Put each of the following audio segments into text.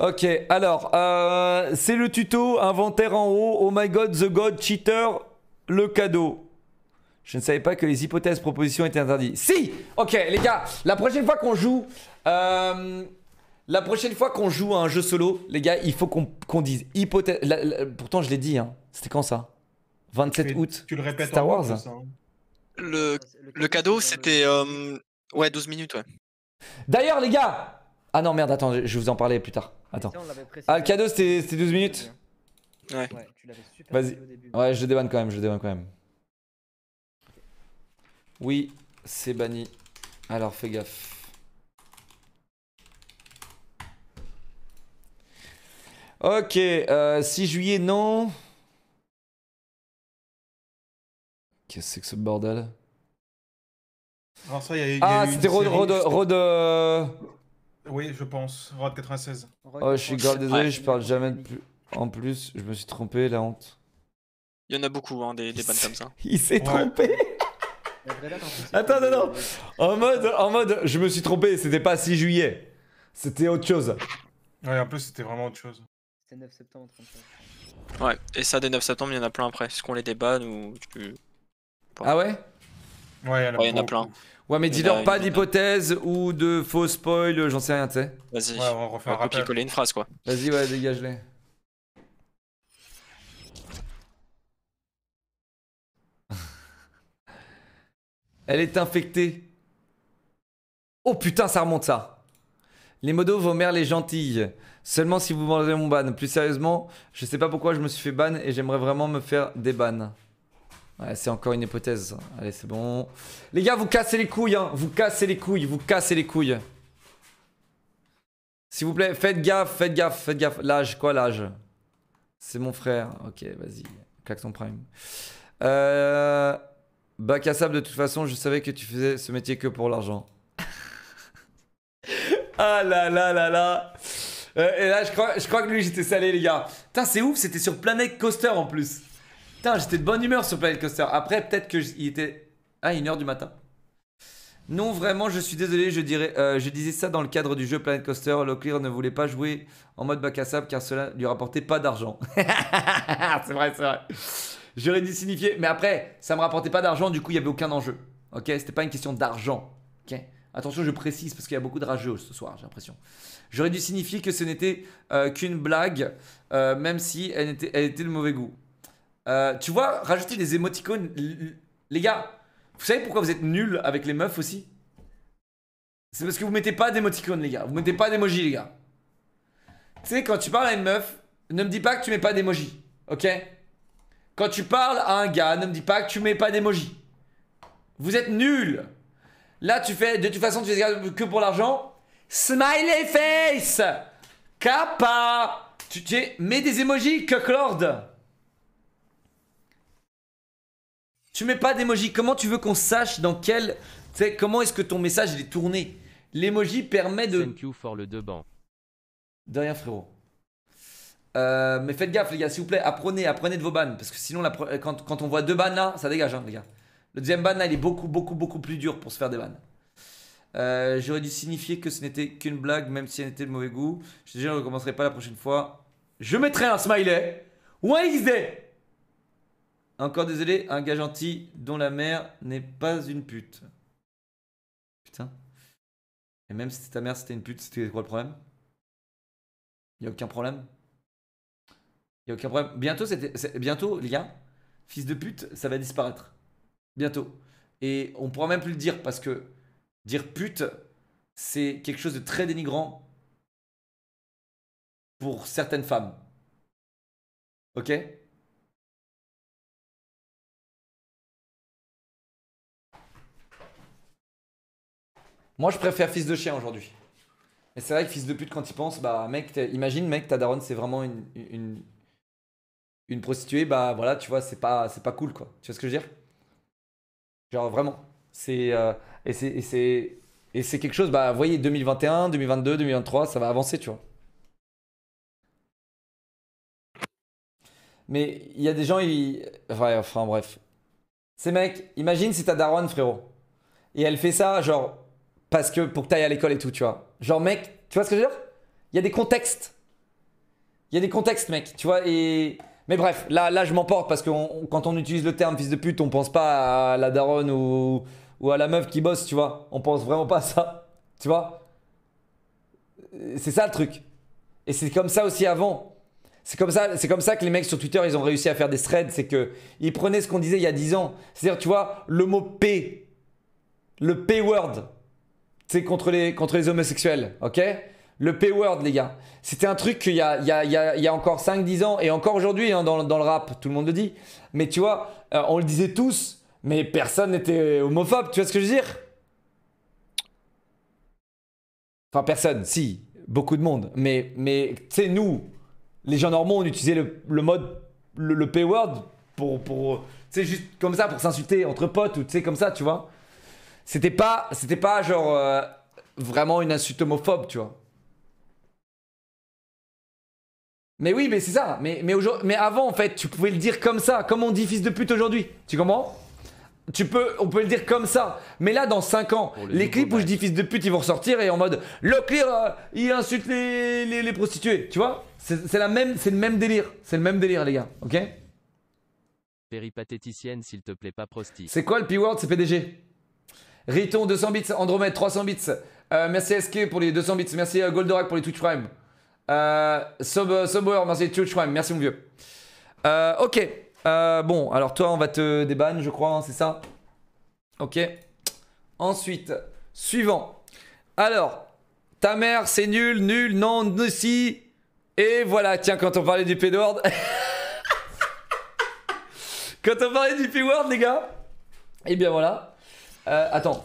Ok, alors, euh, c'est le tuto, inventaire en haut, oh my god, the god, cheater, le cadeau. Je ne savais pas que les hypothèses propositions étaient interdites. Si Ok, les gars, la prochaine fois qu'on joue... Euh, la prochaine fois qu'on joue à un jeu solo, les gars, il faut qu'on dise hypothèse... pourtant, je l'ai dit, hein. C'était quand ça 27 août. Tu le répètes Star Wars. Hein. le, le, cadeau, c'était... ouais, 12 euh, minutes, ouais. D'ailleurs, les gars Ah non, merde, attends, je vais vous en parler plus tard. Attends. Ah le cadeau c'était 12 minutes Ouais. ouais Vas-y. Ouais, je le débanne quand même, je quand même. Oui, c'est banni. Alors fais gaffe. Ok, euh, 6 juillet, non. Qu'est-ce que c'est que ce bordel Alors ça, Ah, c'était Rod, Rod, Rod, euh, oui, je pense. Rod 96. Oh, je suis grave désolé, je parle jamais de plus. En plus, je me suis trompé, la honte. Il y en a beaucoup, hein, des, des comme ça. Il s'est trompé Attends, non, non en mode, en mode, je me suis trompé, c'était pas 6 juillet. C'était autre chose. Ouais, en plus, c'était vraiment autre chose. C'était 9 septembre. 35. Ouais, et ça, des 9 septembre, il y en a plein après. Est-ce qu'on les débat ou tu Ah ouais Ouais, il y en a plein. Ouais, mais dis-leur pas d'hypothèse ou de faux spoil, j'en sais rien, tu sais. Vas-y, on va coller une phrase, quoi. Vas-y, ouais, dégage-les. Elle est infectée. Oh putain, ça remonte ça. Les modos, vos mères, les gentilles. Seulement si vous mangez mon ban. Plus sérieusement, je sais pas pourquoi je me suis fait ban et j'aimerais vraiment me faire des bans c'est encore une hypothèse. Allez, c'est bon. Les gars, vous cassez les couilles, hein. Vous cassez les couilles, vous cassez les couilles. S'il vous plaît, faites gaffe, faites gaffe, faites gaffe. L'âge, quoi l'âge C'est mon frère. Ok, vas-y. ton Prime. Euh... Bac de toute façon, je savais que tu faisais ce métier que pour l'argent. ah là là là là euh, Et là, je crois, je crois que lui, j'étais salé, les gars. Putain, c'est ouf, c'était sur Planète Coaster en plus. Putain, j'étais de bonne humeur sur Planet Coaster. Après, peut-être qu'il était à 1h ah, du matin. Non, vraiment, je suis désolé, je, dirais, euh, je disais ça dans le cadre du jeu Planet Coaster. Locklear ne voulait pas jouer en mode bac à sable car cela lui rapportait pas d'argent. c'est vrai, c'est vrai. J'aurais dû signifier, mais après, ça me rapportait pas d'argent, du coup, il y avait aucun enjeu. Ok, c'était pas une question d'argent. Ok, attention, je précise parce qu'il y a beaucoup de rageux ce soir, j'ai l'impression. J'aurais dû signifier que ce n'était euh, qu'une blague, euh, même si elle était, elle était de mauvais goût. Euh, tu vois, rajouter des émoticônes. Les gars, vous savez pourquoi vous êtes nuls avec les meufs aussi C'est parce que vous mettez pas d'émoticônes, les gars. Vous mettez pas d'émoji, les gars. Tu sais, quand tu parles à une meuf, ne me dis pas que tu mets pas d'émojis Ok Quand tu parles à un gars, ne me dis pas que tu mets pas d'émojis Vous êtes nuls. Là, tu fais. De toute façon, tu fais que pour l'argent. Smiley face Kappa Tu, mets des émojis, que Lord Tu mets pas d'emoji. Comment tu veux qu'on sache dans quel. comment est-ce que ton message est tourné L'emoji permet de. Thank for De rien, frérot. Euh, mais faites gaffe, les gars, s'il vous plaît, apprenez, apprenez de vos bannes. Parce que sinon, euh, quand, on voit deux bannes là, ça dégage, hein, les gars. Le deuxième ban là, il est beaucoup, beaucoup, beaucoup plus dur pour se faire des bannes. Euh, j'aurais dû signifier que ce n'était qu'une blague, même si elle était de mauvais goût. Je ne recommencerai pas la prochaine fois. Je mettrai un smiley. Ou XD encore désolé, un gars gentil dont la mère n'est pas une pute. Putain. Et même si ta mère c'était une pute, c'était quoi le problème Il a aucun problème. Il a aucun problème. Bientôt, c'était, bientôt, Lia, fils de pute, ça va disparaître. Bientôt. Et on pourra même plus le dire parce que dire pute, c'est quelque chose de très dénigrant pour certaines femmes. Ok Moi, je préfère fils de chien aujourd'hui. Mais c'est vrai que fils de pute, quand il pense, bah mec, imagine, mec, ta daronne, c'est vraiment une, une, prostituée, bah voilà, tu vois, c'est pas, pas cool, quoi. Tu vois ce que je veux dire Genre, vraiment. Euh, c'est, et c'est, quelque chose, bah voyez, 2021, 2022, 2023, ça va avancer, tu vois. Mais il y a des gens, ils. Ouais, enfin bref. Ces mecs, imagine si ta daronne, frérot. Et elle fait ça, genre, parce que pour que t'ailles à l'école et tout, tu vois. Genre, mec, tu vois ce que je veux dire Il y a des contextes. Il y a des contextes, mec, tu vois. Et... Mais bref, là, là je m'emporte parce que quand on utilise le terme fils de pute, on pense pas à la daronne ou, à la meuf qui bosse, tu vois. On pense vraiment pas à ça, tu vois. C'est ça le truc. Et c'est comme ça aussi avant. C'est comme ça, c'est comme ça que les mecs sur Twitter, ils ont réussi à faire des threads, c'est que ils prenaient ce qu'on disait il y a 10 ans. C'est-à-dire, tu vois, le mot P, le P-word, c'est contre les, contre les homosexuels, ok Le P-word, les gars. C'était un truc qu'il y a, il y, a, encore 5-10 ans, et encore aujourd'hui hein, dans, le rap, tout le monde le dit. Mais tu vois, euh, on le disait tous, mais personne n'était homophobe, tu vois ce que je veux dire Enfin, personne, si, beaucoup de monde. Mais, mais tu sais, nous, les gens normaux, on utilisait le, mode, le, le P-word pour. pour tu juste comme ça, pour s'insulter entre potes, ou tu sais, comme ça, tu vois c'était pas, c'était pas genre euh, vraiment une insulte homophobe, tu vois. Mais oui, mais c'est ça. Mais, mais, avant, en fait, tu pouvais le dire comme ça, comme on dit fils de pute aujourd'hui. Tu comprends tu peux, on peut le dire comme ça. Mais là, dans 5 ans, les clips où je dis fils de pute, ils vont ressortir et en mode le clear, euh, il insulte les, prostituées. Tu vois C'est la même, c'est le même délire. C'est le même délire, les gars. Ok Péripatéticienne, s'il te plaît, pas prostituée C'est quoi le P-word C'est PDG Riton 200 bits, Andromède 300 euh, bits. merci SK pour les 200 bits. Merci Goldorak pour les Twitch Prime. Euh, merci Twitch Prime. Merci mon vieux. Euh, ok. Euh, bon, alors toi, on va te débanne, je crois, hein, c'est ça Ok. Ensuite, suivant. Alors, ta mère, c'est nul, nul, non, si. Et voilà, tiens, quand on parlait du P-Word. quand on parlait du P-Word, les gars. Et eh bien voilà. Euh, attends.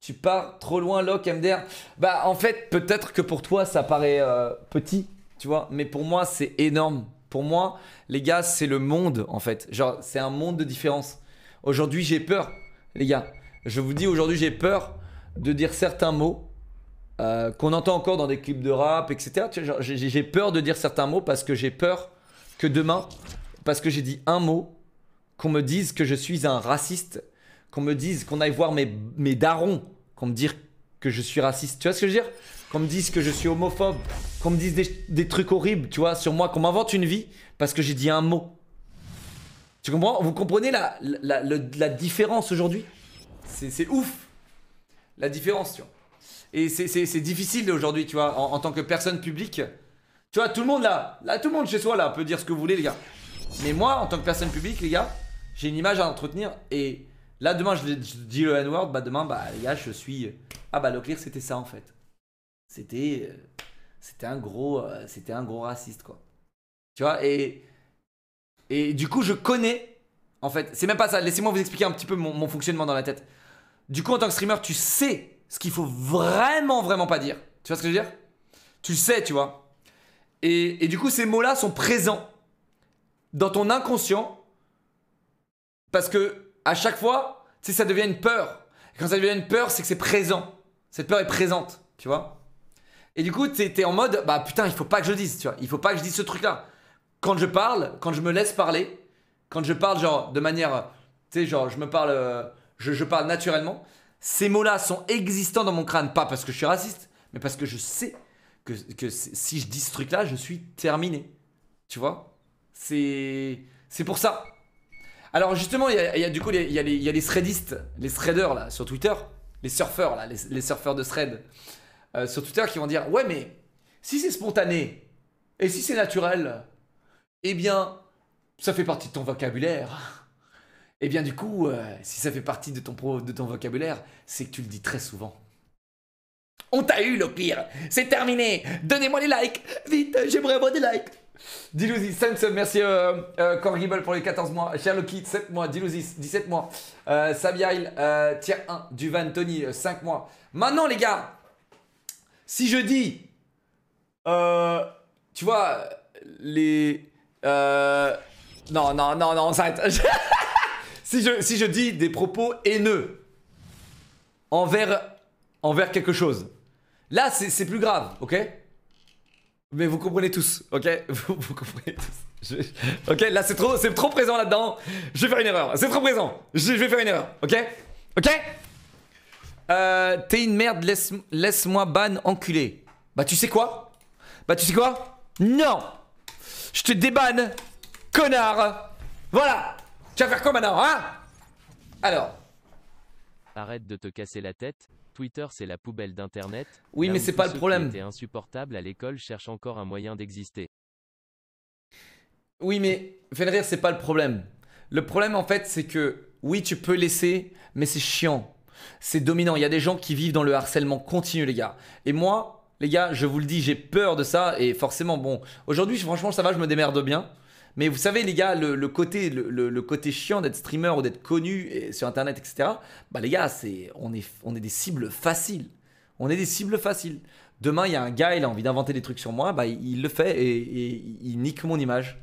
Tu pars trop loin, Locke, MDR. Bah, en fait, peut-être que pour toi, ça paraît euh, petit, tu vois, mais pour moi, c'est énorme. Pour moi, les gars, c'est le monde, en fait. Genre, c'est un monde de différence. Aujourd'hui, j'ai peur, les gars. Je vous dis, aujourd'hui, j'ai peur de dire certains mots euh, qu'on entend encore dans des clips de rap, etc. J'ai peur de dire certains mots parce que j'ai peur que demain, parce que j'ai dit un mot, qu'on me dise que je suis un raciste qu'on me dise, qu'on aille voir mes, mes darons, qu'on me dise que je suis raciste. Tu vois ce que je veux dire Qu'on me dise que je suis homophobe, qu'on me dise des, trucs horribles, tu vois, sur moi, qu'on m'invente une vie parce que j'ai dit un mot. Tu comprends Vous comprenez la, différence aujourd'hui C'est ouf la différence, tu vois. Et c'est difficile aujourd'hui, tu vois, en, tant que personne publique. Tu vois, tout le monde là, là, tout le monde chez soi là peut dire ce que vous voulez, les gars. Mais moi, en tant que personne publique, les gars, j'ai une image à entretenir et Là, demain, je, dis le N-word, bah demain, bah les gars, je suis. Ah bah clear c'était ça en fait. C'était. Euh, c'était un gros. Euh, c'était un gros raciste, quoi. Tu vois, et. Et du coup, je connais. En fait, c'est même pas ça. Laissez-moi vous expliquer un petit peu mon, fonctionnement dans la tête. Du coup, en tant que streamer, tu sais ce qu'il faut vraiment, vraiment pas dire. Tu vois ce que je veux dire Tu sais, tu vois. et, du coup, ces mots-là sont présents dans ton inconscient parce que à chaque fois, tu sais, ça devient une peur. Et quand ça devient une peur, c'est que c'est présent. Cette peur est présente, tu vois. Et du coup, tu es, en mode, bah putain, il faut pas que je dise, tu vois. Il faut pas que je dise ce truc-là. Quand je parle, quand je me laisse parler, quand je parle, genre, de manière, tu sais, genre, je me parle, euh, je, parle naturellement, ces mots-là sont existants dans mon crâne, pas parce que je suis raciste, mais parce que je sais que, que si je dis ce truc-là, je suis terminé. Tu vois C'est pour ça. Alors justement, il y, a, du coup, les, il, y a les, threadistes, les threaders là, sur Twitter, les surfeurs là, les, surfeurs de thread, euh, sur Twitter qui vont dire Ouais, mais si c'est spontané et si c'est naturel, eh bien, ça fait partie de ton vocabulaire. Eh bien, du coup, euh, si ça fait partie de ton, de ton vocabulaire, c'est que tu le dis très souvent. On t'a eu, le pire C'est terminé Donnez-moi les likes Vite, j'aimerais avoir des likes 5 Samson, merci euh, euh, pour les 14 mois. Loki, 7 mois. Dilousis, 17 mois. Euh, Saviail, euh, tier 1. Duvan, Tony, 5 euh, mois. Maintenant, les gars, si je dis, euh, tu vois, les. Euh, non, non, non, non, on s'arrête. si, je, si je dis des propos haineux envers, envers quelque chose, là, c'est plus grave, ok? Mais vous comprenez tous, ok vous, comprenez tous. ok, là c'est trop, c'est trop présent là-dedans. Je vais faire une erreur. C'est trop présent. Je, vais faire une erreur, ok Ok euh, T'es une merde, laisse-moi ban enculé. Bah tu sais quoi Bah tu sais quoi Non Je te débanne, connard Voilà Tu vas faire quoi maintenant, hein Alors Arrête de te casser la tête, Twitter, c'est la poubelle d'Internet. Oui, mais c'est pas le problème. C'était insupportable à l'école, cherche encore un moyen d'exister. Oui, mais Fenrir, c'est pas le problème. Le problème, en fait, c'est que oui, tu peux laisser, mais c'est chiant. C'est dominant. Il y a des gens qui vivent dans le harcèlement continu, les gars. Et moi, les gars, je vous le dis, j'ai peur de ça. Et forcément, bon, aujourd'hui, franchement, ça va, je me démerde bien. Mais vous savez, les gars, le, côté, le, côté chiant d'être streamer ou d'être connu sur Internet, etc., bah, les gars, c'est, on, est, on est des cibles faciles. On est des cibles faciles. Demain, il y a un gars, il a envie d'inventer des trucs sur moi, bah, il, le fait et, il nique mon image.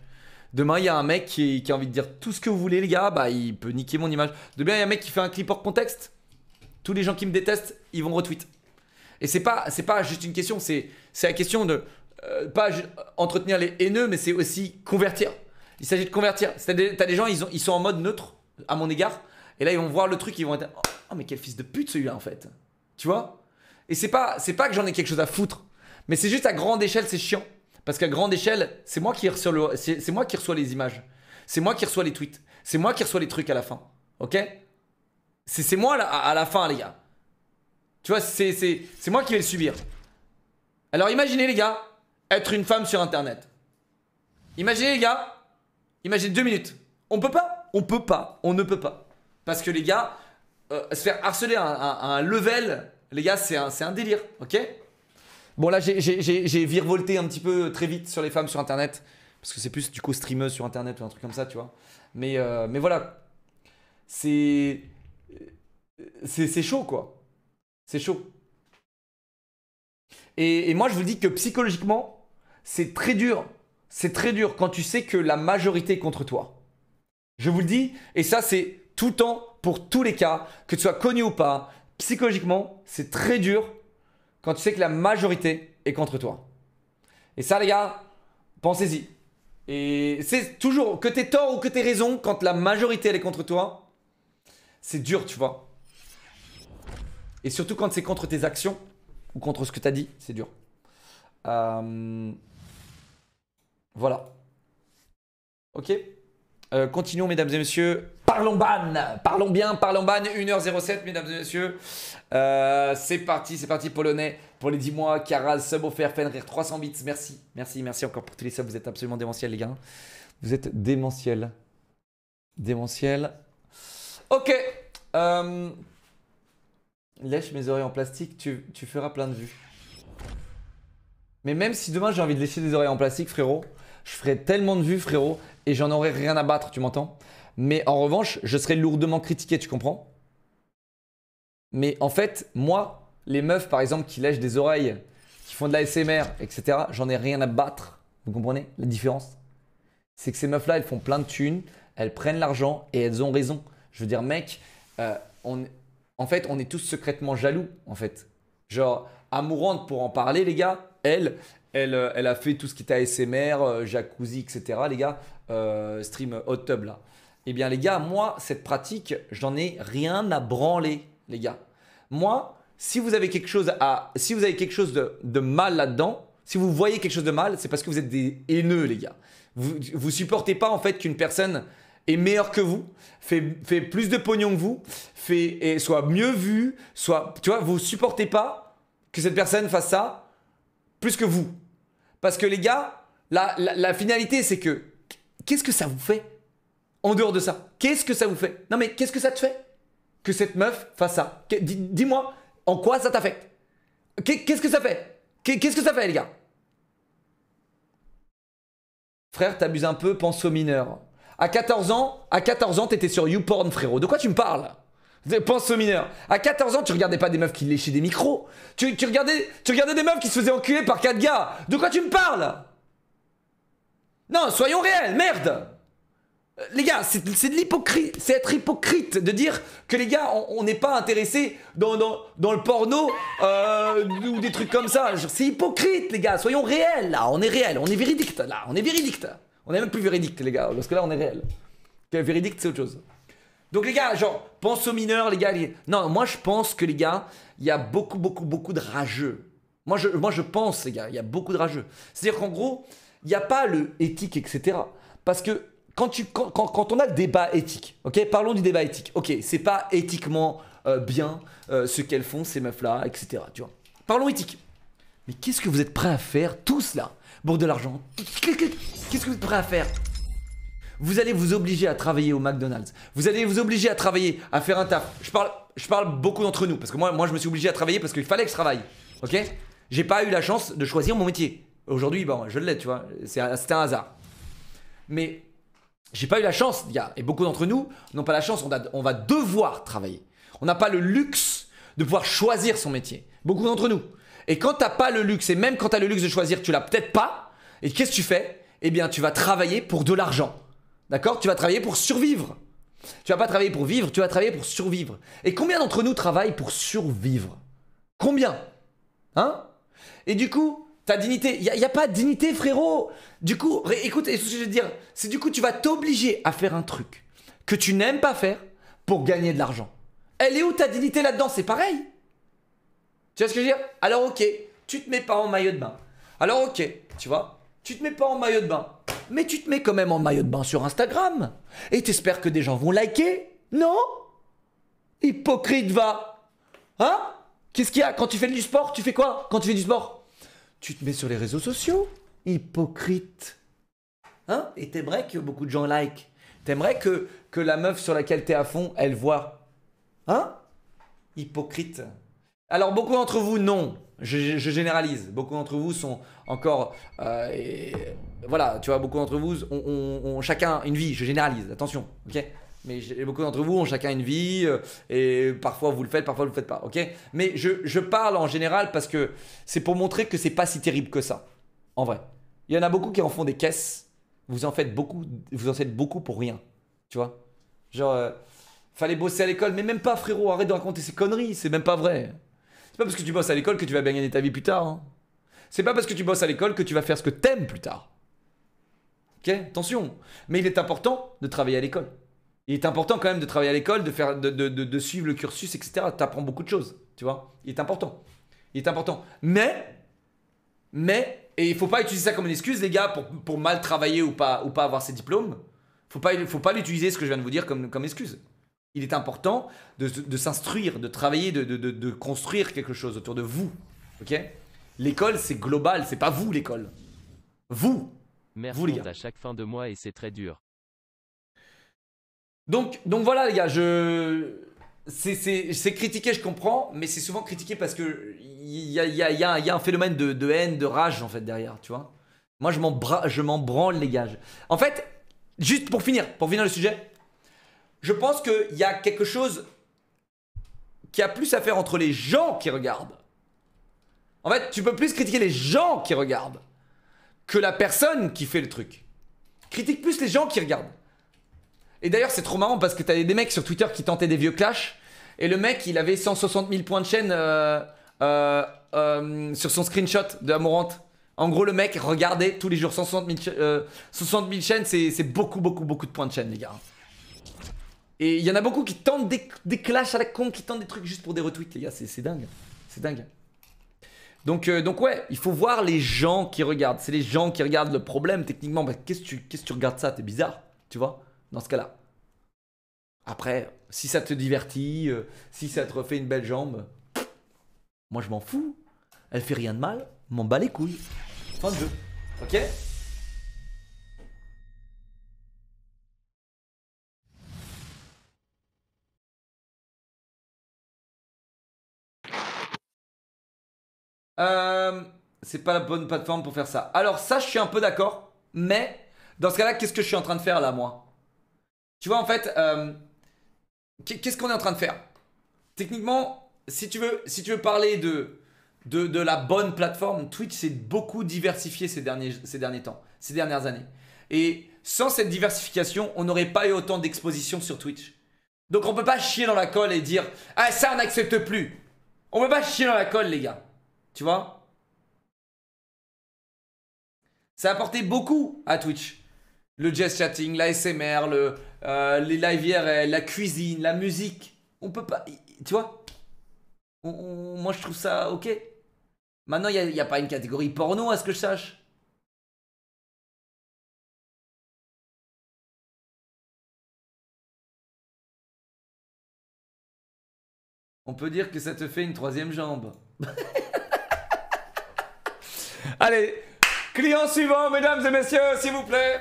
Demain, il y a un mec qui, a envie de dire tout ce que vous voulez, les gars, bah, il peut niquer mon image. Demain, il y a un mec qui fait un clip hors contexte. Tous les gens qui me détestent, ils vont retweet. Et c'est pas, c'est pas juste une question, c'est la question de euh, pas entretenir les haineux, mais c'est aussi convertir. Il s'agit de convertir. T'as des, gens, ils, sont en mode neutre, à mon égard, et là ils vont voir le truc, ils vont être oh mais quel fils de pute celui-là en fait, tu vois Et c'est pas, c'est pas que j'en ai quelque chose à foutre, mais c'est juste à grande échelle, c'est chiant, parce qu'à grande échelle, c'est moi qui reçois le, c'est moi qui reçois les images, c'est moi qui reçois les tweets, c'est moi qui reçois les trucs à la fin, ok C'est moi là, à, la fin les gars, tu vois c'est moi qui vais le subir. Alors imaginez les gars, être une femme sur Internet. Imaginez les gars, imaginez deux minutes. On peut pas, on peut pas, on ne peut pas. Parce que les gars, euh, se faire harceler à un, level, les gars, c'est un, un, délire, ok Bon là, j'ai virevolté un petit peu très vite sur les femmes sur Internet. Parce que c'est plus du coup streameuse sur Internet ou un truc comme ça, tu vois. Mais, euh, mais voilà, c'est... C'est chaud, quoi. C'est chaud. et moi, je vous dis que psychologiquement, c'est très dur. C'est très dur quand tu sais que la majorité est contre toi. Je vous le dis, et ça c'est tout le temps, pour tous les cas, que tu sois connu ou pas, psychologiquement, c'est très dur quand tu sais que la majorité est contre toi. Et ça les gars, pensez-y. Et c'est toujours que t'es tort ou que t'es raison, quand la majorité elle est contre toi, c'est dur, tu vois. Et surtout quand c'est contre tes actions ou contre ce que t'as dit, c'est dur. Euh... Voilà. Ok euh, continuons, mesdames et messieurs. Parlons ban, parlons bien, parlons ban. 1h07, mesdames et messieurs. Euh, c'est parti, c'est parti, Polonais, pour les 10 mois. Karaz, sub offert, Fenrir, 300 bits. Merci, merci, merci encore pour tous les subs. Vous êtes absolument démentiels, les gars. Vous êtes démentiels. Démentiels. Ok. Euh, lèche mes oreilles en plastique, tu, tu feras plein de vues. Mais même si demain j'ai envie de lécher des oreilles en plastique, frérot je ferais tellement de vues, frérot, et j'en aurais rien à battre, tu m'entends Mais en revanche, je serais lourdement critiqué, tu comprends Mais en fait, moi, les meufs, par exemple, qui lèchent des oreilles, qui font de la SMR, etc., j'en ai rien à battre. Vous comprenez la différence C'est que ces meufs-là, elles font plein de thunes, elles prennent l'argent et elles ont raison. Je veux dire, mec, euh, en fait, on est tous secrètement jaloux, en fait. Genre, amourante pour en parler, les gars, elles… Euh, elle, a fait tout ce qui est ASMR, euh, jacuzzi, etc. Les gars, euh, stream hot tub là. Eh bien, les gars, moi, cette pratique, j'en ai rien à branler, les gars. Moi, si vous avez quelque chose à, si vous avez quelque chose de, mal là-dedans, si vous voyez quelque chose de mal, c'est parce que vous êtes des haineux, les gars. Vous, ne supportez pas en fait qu'une personne est meilleure que vous, fait, plus de pognon que vous, et soit mieux vue, soit, tu vois, vous supportez pas que cette personne fasse ça plus que vous. Parce que les gars, la, finalité, c'est que qu'est-ce que ça vous fait En dehors de ça, qu'est-ce que ça vous fait Non mais qu'est-ce que ça te fait Que cette meuf fasse ça Dis-moi, en quoi ça t'affecte Qu'est-ce que ça fait Qu'est-ce que ça fait les gars Frère, t'abuses un peu, pense aux mineurs. À 14 ans, à 14 ans, t'étais sur YouPorn, frérot. De quoi tu me parles Pense aux mineurs. À 14 ans, tu regardais pas des meufs qui léchaient des micros. Tu, regardais, des meufs qui se faisaient enculer par quatre gars. De quoi tu me parles Non, soyons réels, merde euh, les gars, c'est de l'hypocrite, c'est être hypocrite de dire que les gars, on n'est pas intéressé dans, le porno euh, ou des trucs comme ça. C'est hypocrite, les gars, soyons réels là, on est réels, on est véridique là, on est véridique. On est même plus véridique, les gars, parce que là, on est réel. Véridique, c'est autre chose. Donc les gars, genre, pense aux mineurs, les gars. Non, moi je pense que les gars, il y a beaucoup, beaucoup, beaucoup de rageux. Moi je, moi, je pense, les gars, il y a beaucoup de rageux. C'est-à-dire qu'en gros, il n'y a pas le éthique, etc. Parce que quand, tu, quand, on a le débat éthique, ok, parlons du débat éthique. Ok, c'est pas éthiquement euh, bien euh, ce qu'elles font, ces meufs-là, etc. Tu vois. Parlons éthique. Mais qu'est-ce que vous êtes prêts à faire, tous là, pour de l'argent Qu'est-ce que vous êtes prêts à faire vous allez vous obliger à travailler au McDonald's, vous allez vous obliger à travailler, à faire un taf. Je parle, je parle beaucoup d'entre nous, parce que moi, moi, je me suis obligé à travailler parce qu'il fallait que je travaille. Ok J'ai pas eu la chance de choisir mon métier. Aujourd'hui, bon, je l'ai, tu vois, c'était un hasard. Mais j'ai pas eu la chance, gars, et beaucoup d'entre nous n'ont pas la chance, on, on va devoir travailler. On n'a pas le luxe de pouvoir choisir son métier. Beaucoup d'entre nous. Et quand t'as pas le luxe, et même quand tu as le luxe de choisir, tu l'as peut-être pas, et qu'est-ce que tu fais Eh bien, tu vas travailler pour de l'argent. D'accord Tu vas travailler pour survivre. Tu vas pas travailler pour vivre, tu vas travailler pour survivre. Et combien d'entre nous travaillent pour survivre Combien Hein Et du coup, ta dignité, il n'y a, pas de dignité, frérot. Du coup, écoute, ce que je veux dire, c'est du coup, tu vas t'obliger à faire un truc que tu n'aimes pas faire pour gagner de l'argent. Elle est où ta dignité là-dedans C'est pareil. Tu vois ce que je veux dire Alors, ok, tu te mets pas en maillot de bain. Alors, ok, tu vois, tu te mets pas en maillot de bain mais tu te mets quand même en maillot de bain sur Instagram et t'espères que des gens vont liker, non Hypocrite va Hein Qu'est-ce qu'il y a Quand tu fais du sport, tu fais quoi Quand tu fais du sport Tu te mets sur les réseaux sociaux Hypocrite Hein Et t'aimerais que beaucoup de gens like T'aimerais que, que la meuf sur laquelle t'es à fond, elle voit Hein Hypocrite alors beaucoup d'entre vous, non. Je, généralise. Beaucoup d'entre vous sont encore euh, voilà, tu vois, beaucoup d'entre vous ont, chacun une vie, je généralise, attention, ok mais beaucoup d'entre vous ont chacun une vie euh, et parfois vous le faites, parfois vous le faites pas, ok Mais je, parle en général parce que c'est pour montrer que c'est pas si terrible que ça, en vrai. Il y en a beaucoup qui en font des caisses. Vous en faites beaucoup, vous en faites beaucoup pour rien, tu vois Genre, euh, fallait bosser à l'école, mais même pas frérot, arrête de raconter ces conneries, c'est même pas vrai. C'est pas parce que tu bosses à l'école que tu vas bien gagner ta vie plus tard. Hein. C'est pas parce que tu bosses à l'école que tu vas faire ce que t'aimes plus tard. Ok Attention. Mais il est important de travailler à l'école. Il est important quand même de travailler à l'école, de, faire, de, suivre le cursus, etc. Tu apprends beaucoup de choses. Tu vois Il est important. Il est important. Mais, mais, et il faut pas utiliser ça comme une excuse, les gars, pour, mal travailler ou pas, ou pas avoir ses diplômes. Faut pas, faut pas l'utiliser, ce que je viens de vous dire, comme, excuse. Il est important de, s'instruire, de travailler, de, de, construire quelque chose autour de vous. Ok L'école, c'est global, c'est pas vous l'école. Vous, Merci à chaque fin de mois et c'est très dur. Donc, donc voilà les gars, je... c'est critiqué, je comprends, mais c'est souvent critiqué parce que il y a, y, a, y a, un phénomène de, de, haine, de rage en fait derrière, tu vois. Moi, je m'en branle les gars. En fait, juste pour finir, pour finir le sujet, je pense qu'il y a quelque chose qui a plus à faire entre les gens qui regardent. En fait, tu peux plus critiquer les gens qui regardent que la personne qui fait le truc. Critique plus les gens qui regardent. Et d'ailleurs, c'est trop marrant parce que t'as des mecs sur Twitter qui tentaient des vieux clashs. Et le mec, il avait 160 000 points de chaîne euh, euh, euh, sur son screenshot de Amourante. En gros, le mec regardait tous les jours 160 000, chaînes, c'est beaucoup, beaucoup, beaucoup de points de chaîne, les gars. Et il y en a beaucoup qui tentent des, des clashs à la con, qui tentent des trucs juste pour des retweets, les gars, c'est dingue. C'est dingue. Euh, donc, ouais, il faut voir les gens qui regardent. C'est les gens qui regardent le problème techniquement. Bah, qu'est-ce que tu, qu'est-ce tu regardes ça T'es bizarre, tu vois, dans ce cas-là. Après, si ça te divertit, euh, si ça te refait une belle jambe, moi je m'en fous. Elle fait rien de mal, m'en bats les couilles. Fin de jeu. Ok Euh, c'est pas la bonne plateforme pour faire ça. Alors ça, je suis un peu d'accord, mais dans ce cas-là, qu'est-ce que je suis en train de faire là, moi Tu vois, en fait, euh, qu'est-ce qu'on est en train de faire Techniquement, si tu veux, si tu veux parler de, de, la bonne plateforme, Twitch s'est beaucoup diversifié ces derniers, ces derniers temps, ces dernières années. Et sans cette diversification, on n'aurait pas eu autant d'exposition sur Twitch. Donc on peut pas chier dans la colle et dire Ah ça on n'accepte plus. On ne peut pas chier dans la colle les gars. Tu vois Ça a apporté beaucoup à Twitch. Le jazz chatting, la SMR, le, euh, les live IRL, la cuisine, la musique. On peut pas. Tu vois Moi, je trouve ça ok. Maintenant, il n'y a, a pas une catégorie porno, à ce que je sache. On peut dire que ça te fait une troisième jambe. Allez, client suivant, mesdames et messieurs, s'il vous plaît.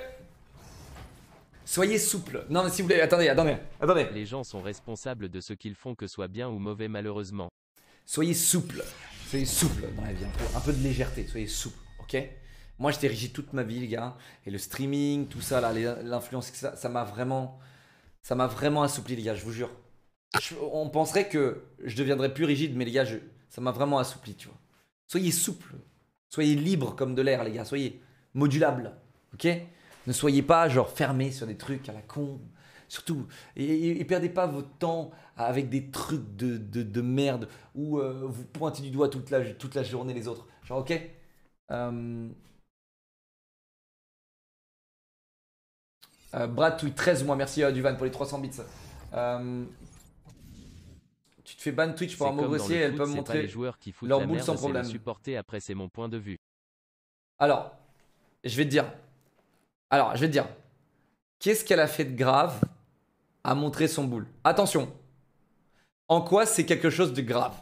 Soyez souple. Non, mais s'il vous plaît, attendez, attendez, Les gens sont responsables de ce qu'ils font, que ce soit bien ou mauvais, malheureusement. Soyez souple. Soyez souple dans la Un peu de légèreté. Soyez souple, ok Moi, j'étais rigide toute ma vie, les gars. Et le streaming, tout ça, là, l'influence, ça m'a vraiment. Ça m'a vraiment assoupli, les gars, je vous jure. on penserait que je deviendrais plus rigide, mais les gars, ça m'a vraiment assoupli, tu vois. Soyez souple. Soyez libre comme de l'air, les gars. Soyez modulable. Ok Ne soyez pas genre fermé sur des trucs à la con. Surtout, et, perdez pas votre temps avec des trucs de, merde où euh, vous pointez du doigt toute la, toute la journée les autres. Genre, ok euh, euh... Brad tweet 13 mois, merci euh, Duvan pour les 300 bits. Tu fais ban Twitch pour un mot grossier, elles peuvent montrer les joueurs qui leur boule sans problème. Supporter après, c'est mon point de vue. Alors, je vais te dire. Alors, je vais te dire. Qu'est-ce qu'elle a fait de grave à montrer son boule Attention. En quoi c'est quelque chose de grave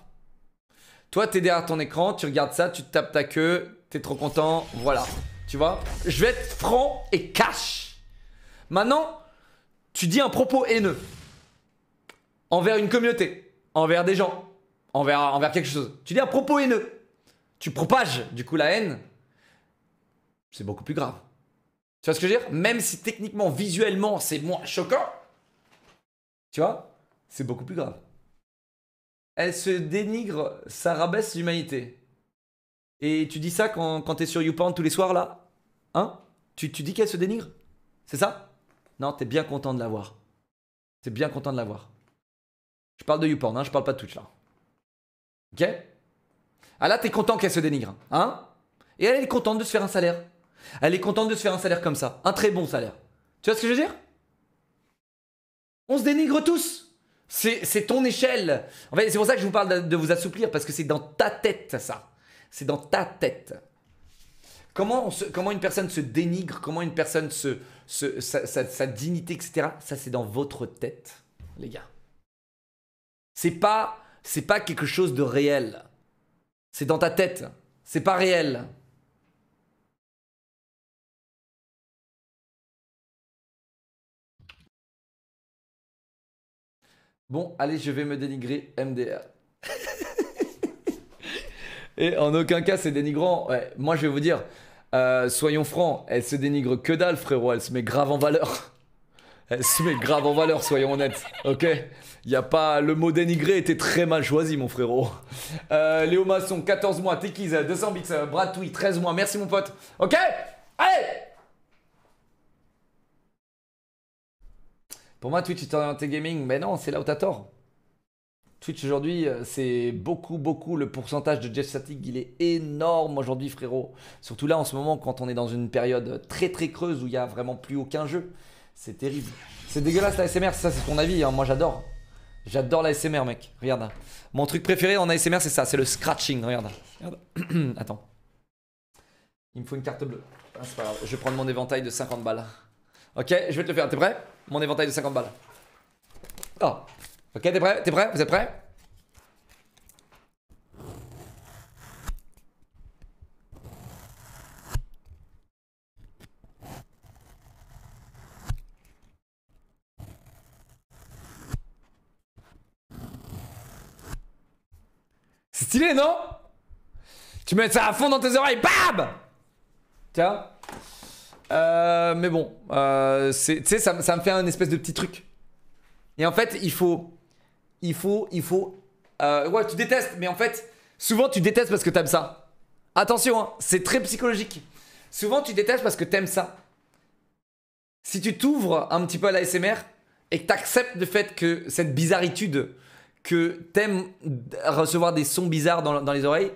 Toi, t'es derrière ton écran, tu regardes ça, tu te tapes ta queue, t'es trop content, voilà. Tu vois Je vais être franc et cash. Maintenant, tu dis un propos haineux envers une communauté envers des gens, envers, envers quelque chose. Tu dis un propos haineux. Tu propages du coup la haine. C'est beaucoup plus grave. Tu vois ce que je veux dire Même si techniquement, visuellement, c'est moins choquant, tu vois, c'est beaucoup plus grave. Elle se dénigre, ça rabaisse l'humanité. Et tu dis ça quand, quand t'es sur YouPorn tous les soirs là Hein tu, tu dis qu'elle se dénigre C'est ça Non, t'es bien content de la voir. T'es bien content de la voir. Je parle de YouPorn, hein, je parle pas de Twitch là. Ok Ah là, t'es content qu'elle se dénigre, hein Et elle, est contente de se faire un salaire. Elle est contente de se faire un salaire comme ça, un très bon salaire. Tu vois ce que je veux dire On se dénigre tous C'est ton échelle En fait, c'est pour ça que je vous parle de, vous assouplir, parce que c'est dans ta tête ça. C'est dans ta tête. Comment, comment une personne se dénigre, comment une personne se, sa dignité, etc. Ça, c'est dans votre tête, les gars. C'est pas, pas quelque chose de réel. C'est dans ta tête. C'est pas réel. Bon, allez, je vais me dénigrer MDR. Et en aucun cas, c'est dénigrant. moi, je vais vous dire, euh, soyons francs, elle se dénigre que dalle, frérot. Elle se met grave en valeur. Eh, mais grave en valeur, soyons honnêtes. Ok Il a pas. Le mot dénigré était très mal choisi, mon frérot. Euh, Léo Masson, 14 mois. Tekiz, 200 euh, bits. Euh, Bratouille, 13 mois. Merci, mon pote. Ok Allez Pour moi, Twitch est orienté gaming. Mais non, c'est là où t'as tort. Twitch aujourd'hui, c'est beaucoup, beaucoup. Le pourcentage de Jeff statiques, il est énorme aujourd'hui, frérot. Surtout là, en ce moment, quand on est dans une période très, très creuse où il n'y a vraiment plus aucun jeu. C'est terrible. C'est dégueulasse la SMR, ça c'est ton avis, hein. moi j'adore. J'adore la SMR mec, regarde. Mon truc préféré en ASMR c'est ça, c'est le scratching, regarde. Attends. Il me faut une carte bleue. Ah, pas je vais prendre mon éventail de 50 balles. Ok, je vais te le faire, t'es prêt Mon éventail de 50 balles. Oh. Ok, t'es prêt T'es prêt Vous êtes prêt C'est stylé, non Tu mets ça à fond dans tes oreilles, bam Tiens. Euh, mais bon, euh, tu sais, ça, me fait un espèce de petit truc. Et en fait, il faut. Il faut. Il faut. Euh, ouais, tu détestes, mais en fait, souvent tu détestes parce que t'aimes ça. Attention, hein, c'est très psychologique. Souvent tu détestes parce que t'aimes ça. Si tu t'ouvres un petit peu à l'ASMR et que t'acceptes le fait que cette bizarritude que t'aimes recevoir des sons bizarres dans, les oreilles,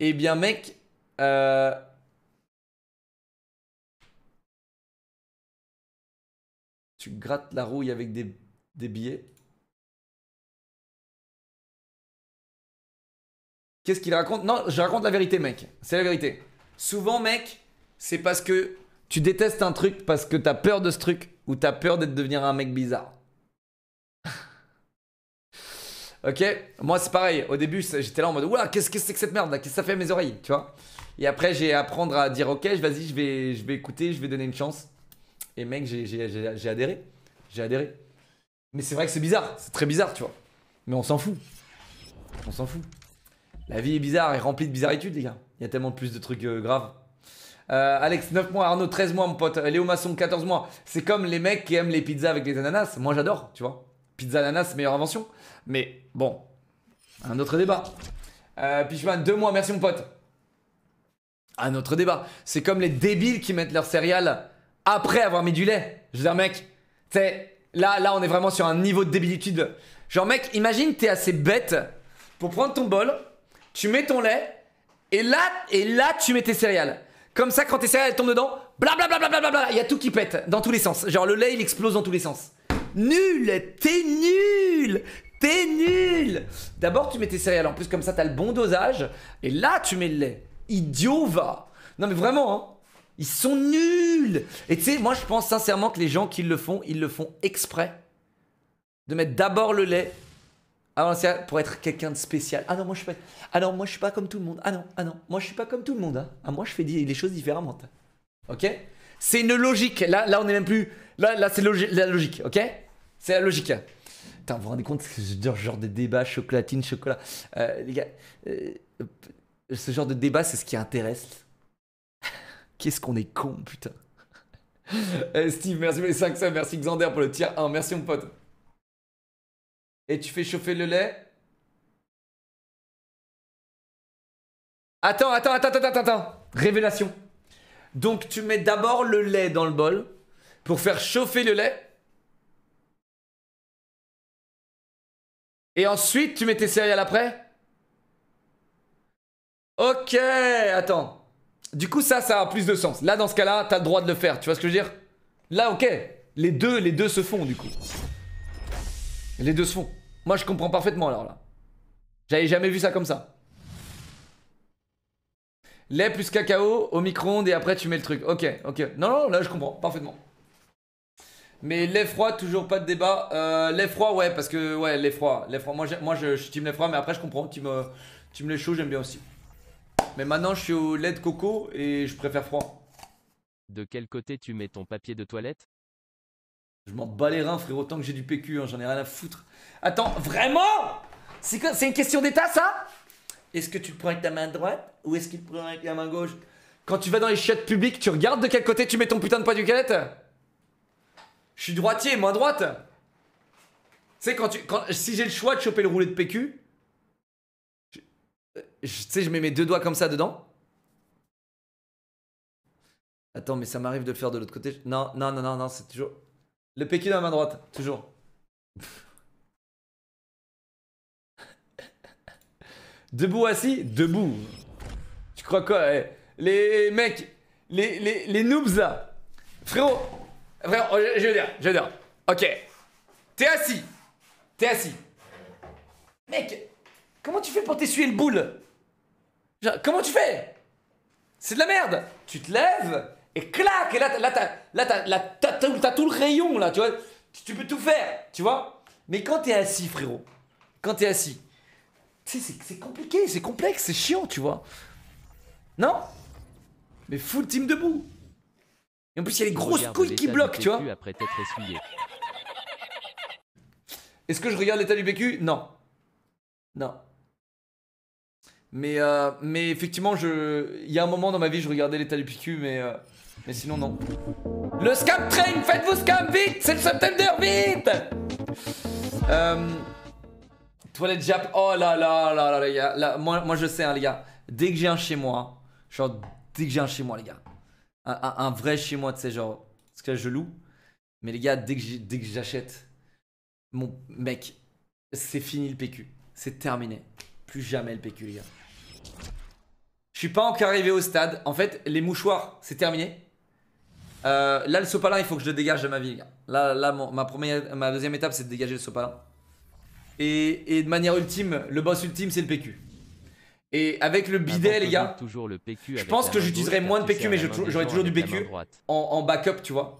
eh bien mec, euh, tu grattes la rouille avec des, billets. Qu'est-ce qu'il raconte Non, je raconte la vérité, mec. C'est la vérité. Souvent, mec, c'est parce que tu détestes un truc, parce que t'as peur de ce truc, ou t'as peur d'être devenir un mec bizarre. Ok Moi, c'est pareil. Au début, j'étais là en mode Ouah, qu'est-ce que c'est que cette merde là Qu'est-ce que ça fait à mes oreilles Tu vois Et après, j'ai apprendre à dire Ok, vas-y, je vais, je vais écouter, je vais donner une chance. Et mec, j'ai adhéré. J'ai adhéré. Mais c'est vrai que c'est bizarre. C'est très bizarre, tu vois. Mais on s'en fout. On s'en fout. La vie est bizarre et remplie de bizarritudes, les gars. Il y a tellement plus de trucs euh, graves. Euh, Alex, 9 mois. Arnaud, 13 mois, mon pote. Léo Masson, 14 mois. C'est comme les mecs qui aiment les pizzas avec les ananas. Moi, j'adore, tu vois. Pizza ananas, meilleure invention. Mais bon, un autre débat. Euh, Pichman, deux mois, merci mon pote. Un autre débat. C'est comme les débiles qui mettent leur céréales après avoir mis du lait. Je veux dire, mec, tu là, là, on est vraiment sur un niveau de débilitude. Genre, mec, imagine, t'es assez bête pour prendre ton bol, tu mets ton lait, et là, et là, tu mets tes céréales. Comme ça, quand tes céréales tombent dedans, blablabla, il y a tout qui pète dans tous les sens. Genre, le lait, il explose dans tous les sens. Nul, t'es nul, T'es nul D'abord, tu mets tes céréales. En plus, comme ça, t'as le bon dosage. Et là, tu mets le lait. Idiot, va Non, mais vraiment, hein. Ils sont nuls Et tu sais, moi, je pense sincèrement que les gens qui le font, ils le font exprès. De mettre d'abord le lait avant c'est pour être quelqu'un de spécial. Ah non, moi, je fais... Ah moi, je suis pas comme tout le monde. Ah non, ah non, moi, je suis pas comme tout le monde. Hein. Ah, moi, je fais les choses différemment. Ok C'est une logique. Là, là on n'est même plus... Là, là c'est la logique, ok C'est la logique. Putain, vous vous rendez compte, ce genre de débat chocolatine, chocolat. Euh, les gars, euh, ce genre de débat, c'est ce qui intéresse. Qu'est-ce qu'on est con, putain. Eh, Steve, merci pour les 5 subs, merci Xander pour le tir 1, merci mon pote. Et tu fais chauffer le lait Attends, attends, attends, attends, attends, Révélation. Donc tu mets d'abord le lait dans le bol pour faire chauffer le lait Et ensuite, tu mets tes céréales après Ok, attends. Du coup, ça, ça a plus de sens. Là, dans ce cas-là, t'as le droit de le faire. Tu vois ce que je veux dire Là, ok. Les deux, les deux se font, du coup. Les deux se font. Moi, je comprends parfaitement, alors là. J'avais jamais vu ça comme ça. Lait plus cacao au micro-ondes et après, tu mets le truc. Ok, ok. Non, non, là, je comprends parfaitement. Mais l'effroi, toujours pas de débat. Euh, l'effroi, ouais, parce que, ouais, l'effroi. l'effroi. Moi, moi je, je team l'effroi, mais après, je comprends. Team, euh, tu me les chaud j'aime bien aussi. Mais maintenant, je suis au lait de coco et je préfère froid. De quel côté tu mets ton papier de toilette Je m'en bats les reins, frérot, tant que j'ai du PQ, hein, j'en ai rien à foutre. Attends, vraiment C'est C'est une question d'état, ça Est-ce que tu le prends avec ta main droite ou est-ce qu'il le prend avec la main gauche Quand tu vas dans les chiottes publiques, tu regardes de quel côté tu mets ton putain de papier de je suis droitier, main droite. Tu sais, quand tu, si j'ai le choix de choper le roulet de PQ, euh, tu sais, je mets mes deux doigts comme ça dedans. Attends, mais ça m'arrive de le faire de l'autre côté. Non, non, non, non, non, c'est toujours. Le PQ dans la main droite, toujours. debout assis, debout. Tu crois quoi eh, Les mecs, les, les, les noobs là. Frérot, Vraiment, oh, je, veux dire, je veux dire. Ok. T'es assis. T'es assis. Mec, comment tu fais pour t'essuyer le boule Comment tu fais C'est de la merde. Tu te lèves et clac. Et là, t'as- tout le rayon, là, tu vois. Tu, peux tout faire, tu vois. Mais quand t'es assis, frérot, quand t'es assis, c'est- c'est compliqué, c'est complexe, c'est chiant, tu vois. Non Mais full team debout. Et en plus, il y a les grosses couilles qui bloquent, tu vois. Est-ce que je regarde l'état du PQ Non. Non. Mais, euh, mais effectivement, je... il y a un moment dans ma vie, je regardais l'état du PQ, mais, euh, mais sinon, non. Le scam train Faites vous scam vite C'est le September, vite euh, Toilette Jap, oh là là là là, les gars. moi, je sais, hein, les gars. Dès que j'ai un chez moi, genre, dès que j'ai un chez moi, les gars, un, vrai chez moi, de sais, genre, parce que je loue. Mais les gars, dès que j'achète, mon mec, c'est fini le PQ. C'est terminé. Plus jamais le PQ, les gars. Je suis pas encore arrivé au stade. En fait, les mouchoirs, c'est terminé. Euh, là, le sopalin, il faut que je le dégage de ma vie, les gars. Là, là ma, première, ma deuxième étape, c'est de dégager le sopalin. et de manière ultime, le boss ultime, c'est le PQ. Et avec le bidet, les gars, toujours le PQ je pense que j'utiliserai moins de PQ, mais j'aurai toujours du PQ en, backup, tu vois.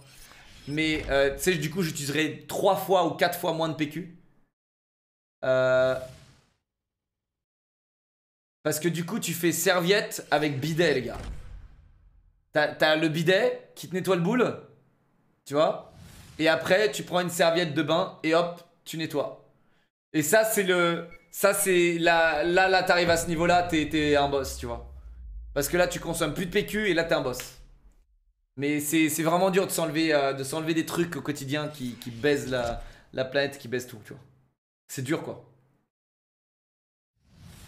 Mais euh, tu sais, du coup, j'utiliserai 3 fois ou 4 fois moins de PQ. Euh, parce que du coup, tu fais serviette avec bidet, les gars. T'as le bidet qui te nettoie le boule, tu vois. Et après, tu prends une serviette de bain et hop, tu nettoies. Et ça, c'est le ça, c'est. Là, là, là t'arrives à ce niveau-là, t'es un boss, tu vois. Parce que là, tu consommes plus de PQ et là, t'es un boss. Mais c'est vraiment dur euh, de s'enlever des trucs au quotidien qui, qui la, la planète, qui baisent tout, tu vois. C'est dur, quoi.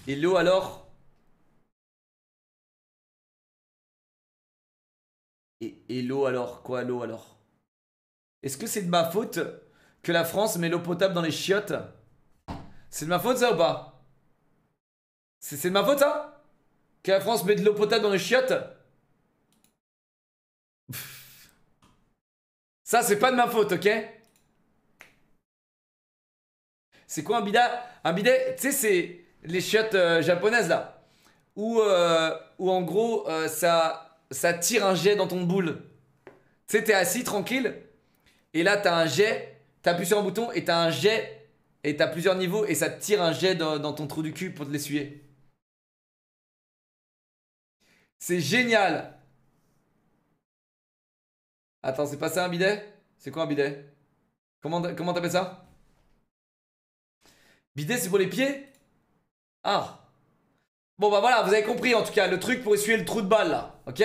Et l'eau, alors et l'eau, alors Quoi, l'eau, alors Est-ce que c'est de ma faute que la France met l'eau potable dans les chiottes c'est de ma faute ça ou pas C'est de ma faute ça Que la France met de l'eau potable dans les chiottes Ça c'est pas de ma faute, ok C'est quoi un bidet Un bidet, tu sais c'est les chiottes euh, japonaises là. Où, euh, en gros euh, ça, ça tire un jet dans ton boule. Tu sais, t'es assis tranquille. Et là t'as un jet, t'appuies sur un bouton et t'as un jet et t'as plusieurs niveaux et ça te tire un jet dans, ton trou du cul pour te l'essuyer. C'est génial Attends, c'est pas ça un bidet C'est quoi un bidet Comment comment t'appelles ça Bidet, c'est pour les pieds Ah Bon bah voilà, vous avez compris en tout cas, le truc pour essuyer le trou de balle là, ok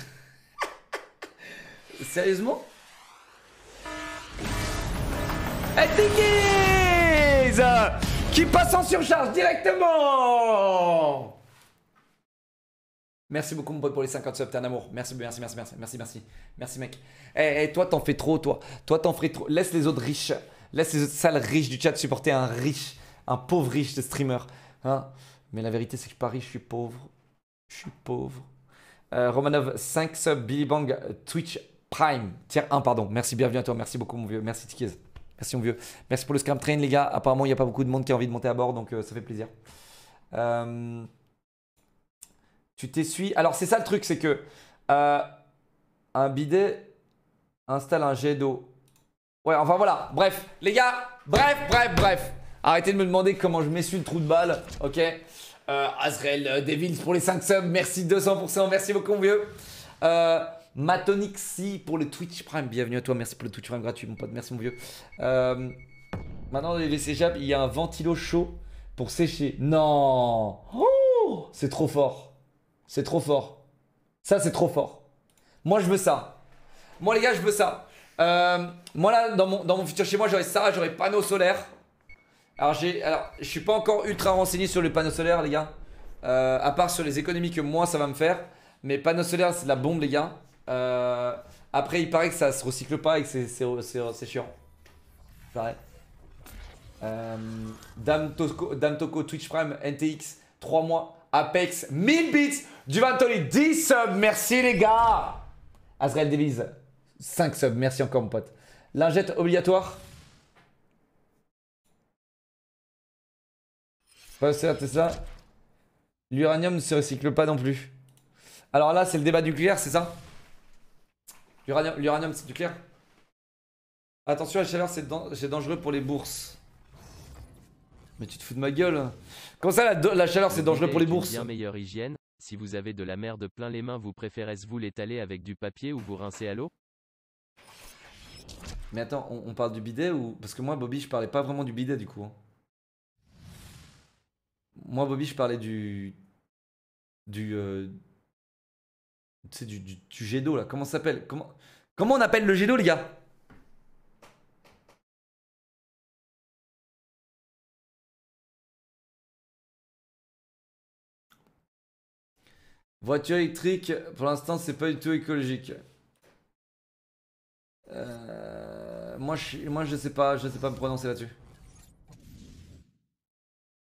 Sérieusement Tiki's euh, Qui passe en surcharge directement Merci beaucoup mon pote pour les 50 subs, t'es un amour. Merci, merci, merci, merci, merci, merci, merci mec. et eh, eh, toi t'en fais trop, toi. Toi t'en fais trop. Laisse les autres riches, laisse les autres sales riches du chat supporter un riche, un pauvre riche de streamer. Hein Mais la vérité c'est que je suis pas riche, je suis pauvre. Je suis pauvre. Euh, Romanov 5 subs, Billy Bang, Twitch Prime, Tiens, un pardon. Merci, bienvenue à toi, merci beaucoup mon vieux, merci Tiki's. Merci vieux. Merci pour le Scrum train les gars. Apparemment il n'y a pas beaucoup de monde qui a envie de monter à bord donc euh, ça fait plaisir. Euh, tu t'essuies. Alors c'est ça le truc, c'est que euh, un bidet installe un jet d'eau. Ouais, enfin voilà, bref, les gars, bref, bref, bref. Arrêtez de me demander comment je m'essuie le trou de balle, ok euh, Azrael Devils pour les 5 subs, merci 200%, merci beaucoup, vieux. Euh, Matonixi pour le Twitch Prime. Bienvenue à toi. Merci pour le Twitch Prime gratuit, mon pote. Merci, mon vieux. Euh, maintenant, les WC il y a un ventilo chaud pour sécher. Non oh C'est trop fort. C'est trop fort. Ça, c'est trop fort. Moi, je veux ça. Moi, les gars, je veux ça. Euh, moi, là, dans mon, futur chez moi, j'aurais ça. J'aurais panneau solaire. Alors, j'ai, je suis pas encore ultra renseigné sur le panneau solaire, les gars. Euh, à part sur les économies que moi, ça va me faire. Mais panneau solaire, c'est de la bombe, les gars. Euh, après, il paraît que ça se recycle pas et que c'est chiant. Euh, Dame, Toco, Toco, Twitch Prime, NTX, 3 mois. Apex, 1000 bits. du Duvantoli, 10 subs. Merci les gars. Azrael Devise 5 subs. Merci encore mon pote. Lingette obligatoire. Pas ça. L'uranium ne se recycle pas non plus. Alors là, c'est le débat nucléaire, c'est ça L'uranium, c'est du clair Attention, la chaleur, c'est dangereux pour les bourses. Mais tu te fous de ma gueule. Comment ça, la, chaleur, c'est dangereux pour les bourses. Bien meilleure hygiène. Si vous avez de la merde plein les mains, vous préférez vous l'étaler avec du papier ou vous rincer à l'eau Mais attends, on, parle du bidet ou parce que moi, Bobby, je parlais pas vraiment du bidet du coup. Hein. Moi, Bobby, je parlais du du euh, c'est du, du, jet d'eau là. Comment ça s'appelle comment, comment on appelle le jet d'eau, les gars Voiture électrique, pour l'instant, c'est pas du tout écologique. Euh, moi, je, moi, sais pas, je sais pas me prononcer là-dessus.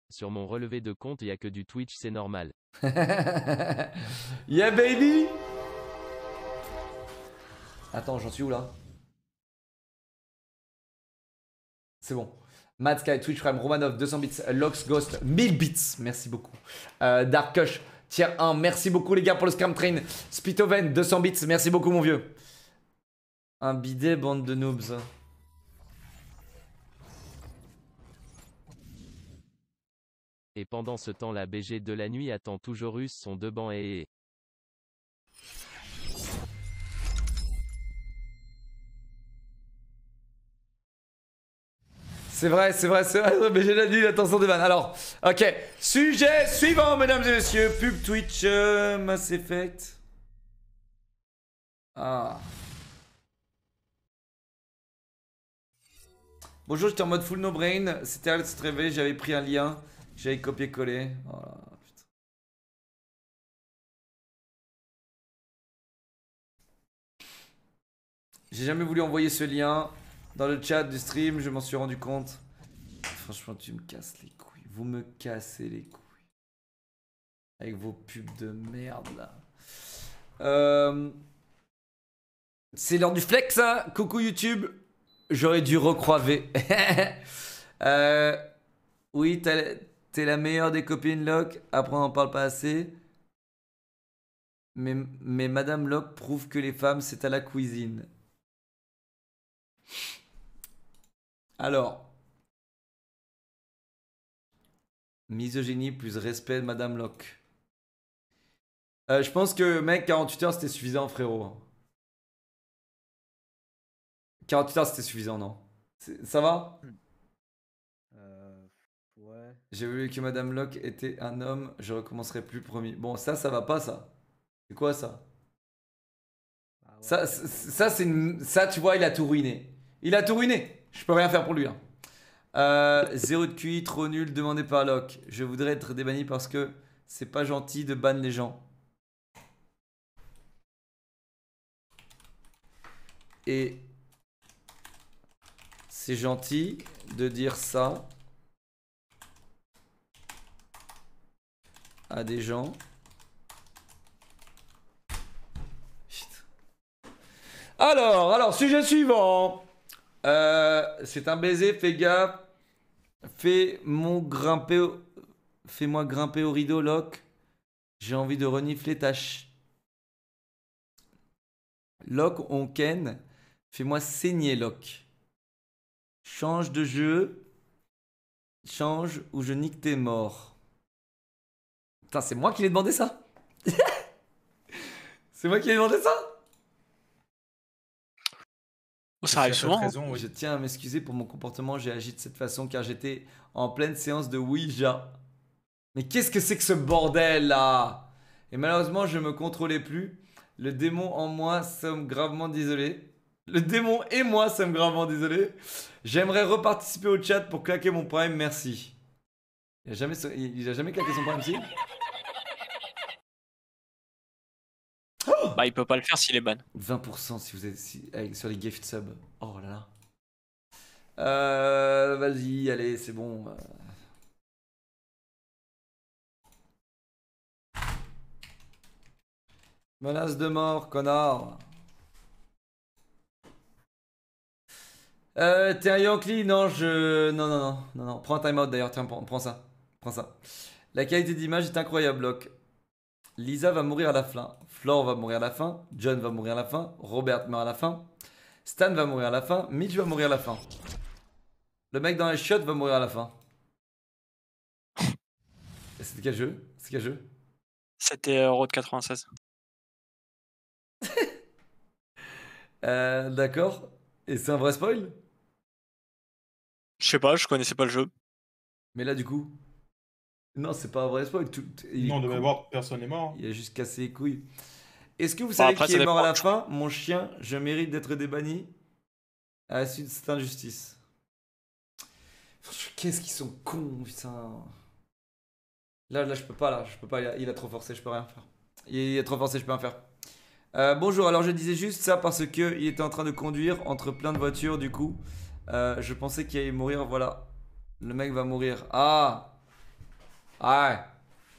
Sur mon relevé de compte, il y a que du Twitch, c'est normal. yeah, baby! Attends, j'en suis où là C'est bon. Mad Sky, Twitch Prime, Romanov, 200 bits, Lox Ghost, 1000 bits, merci beaucoup. Euh, Dark Kush, tier 1, merci beaucoup les gars pour le Scam Train. Spitoven, 200 bits, merci beaucoup mon vieux. Un bidet, bande de noobs. Et pendant ce temps, la BG de la nuit attend toujours Russe son deux bancs et. C'est vrai, c'est vrai, c'est vrai. Mais j'ai la nuit l'attention des vannes. Alors, ok. Sujet suivant, mesdames et messieurs. Pub Twitch, euh, Mass Effect. Ah. Bonjour, j'étais en mode full no brain. C'était Alex Trevé, j'avais pris un lien. J'avais copié-collé. Oh J'ai jamais voulu envoyer ce lien dans le chat du stream, je m'en suis rendu compte. Franchement, tu me casses les couilles. Vous me cassez les couilles. Avec vos pubs de merde là. Euh, c'est l'heure du flex, hein Coucou YouTube. J'aurais dû recroiver. Euh, oui, t'es la meilleure des copines, Locke. Après, on n'en parle pas assez. Mais, mais Madame Locke prouve que les femmes, c'est à la cuisine. Alors, misogynie plus respect de Madame Locke. Euh, je pense que, mec, 48 heures, c'était suffisant, frérot. 48 heures, c'était suffisant, non Ça va hmm. euh, Ouais. J'ai voulu que Madame Locke était un homme, je recommencerai plus, promis. Bon, ça, ça va pas, ça. C'est quoi, ça bah Ça, ça, c'est, ça, tu vois, il a tout ruiné. Il a tout ruiné je peux rien faire pour lui. Hein. Euh, zéro de QI, trop nul, demandé par Locke. Je voudrais être débanni parce que c'est pas gentil de ban les gens. Et c'est gentil de dire ça à des gens. Alors, alors, sujet suivant. Euh, c'est un baiser, fais gaffe. Fais-moi grimper, au... Fais grimper au rideau, Locke. J'ai envie de renifler ta ch... Locke, on ken. Fais-moi saigner, Locke. Change de jeu. Change ou je nique tes morts. Putain, c'est moi qui l'ai demandé ça C'est moi qui ai demandé ça ça hein. Je tiens à m'excuser pour mon comportement, j'ai agi de cette façon car j'étais en pleine séance de Ouija. Mais qu'est-ce que c'est que ce bordel là Et malheureusement, je ne me contrôlais plus. Le démon en moi sommes gravement désolés. Le démon et moi sommes gravement désolés. J'aimerais reparticiper au chat pour claquer mon prime, merci. Il n'a jamais, claqué son prime, si Bah, il peut pas le faire s'il est ban. 20% si vous êtes sur les gift sub. Oh là là. Euh, Vas-y, allez, c'est bon. Menace de mort, connard. Euh, un Yankee, non, je. Non, non, non, non, Prends un timeout d'ailleurs, tiens, prends, prends, ça. Prends ça. La qualité d'image est incroyable, Locke. Lisa va mourir à la fin. Laure va mourir à la fin, John va mourir à la fin, Robert meurt à la fin, Stan va mourir à la fin, Mitch va mourir à la fin. Le mec dans les shot va mourir à la fin. C'était quel jeu C'était quel jeu C'était Road 96. Euh, d'accord. Et c'est un vrai spoil Je sais pas, je connaissais pas le jeu. Mais là, du coup non, c'est pas un vrai spoil. Tout, il, non, de personne n'est mort. Il a juste cassé les couilles. Est-ce que vous savez qui est, mort à la fin Mon chien, je mérite d'être débanni à la suite de cette injustice. Qu'est-ce qu'ils sont cons, putain. Là, là, je peux pas, là, je peux pas. Il a, trop forcé, je peux rien faire. Il, a trop forcé, je peux rien faire. bonjour, alors je disais juste ça parce que il était en train de conduire entre plein de voitures, du coup. Euh, je pensais qu'il allait mourir, voilà. Le mec va mourir. Ah Ouais.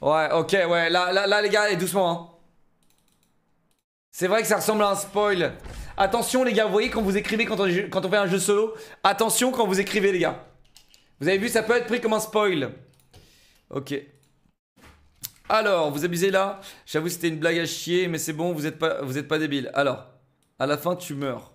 Ouais, ok, ouais. Là, là, là les gars, allez, doucement. Hein. C'est vrai que ça ressemble à un spoil. Attention, les gars, vous voyez quand vous écrivez, quand on, fait un jeu solo, attention quand vous écrivez, les gars. Vous avez vu, ça peut être pris comme un spoil. Ok. Alors, vous abusez là J'avoue, c'était une blague à chier, mais c'est bon, vous n'êtes pas, êtes pas débile. Alors, à la fin, tu meurs.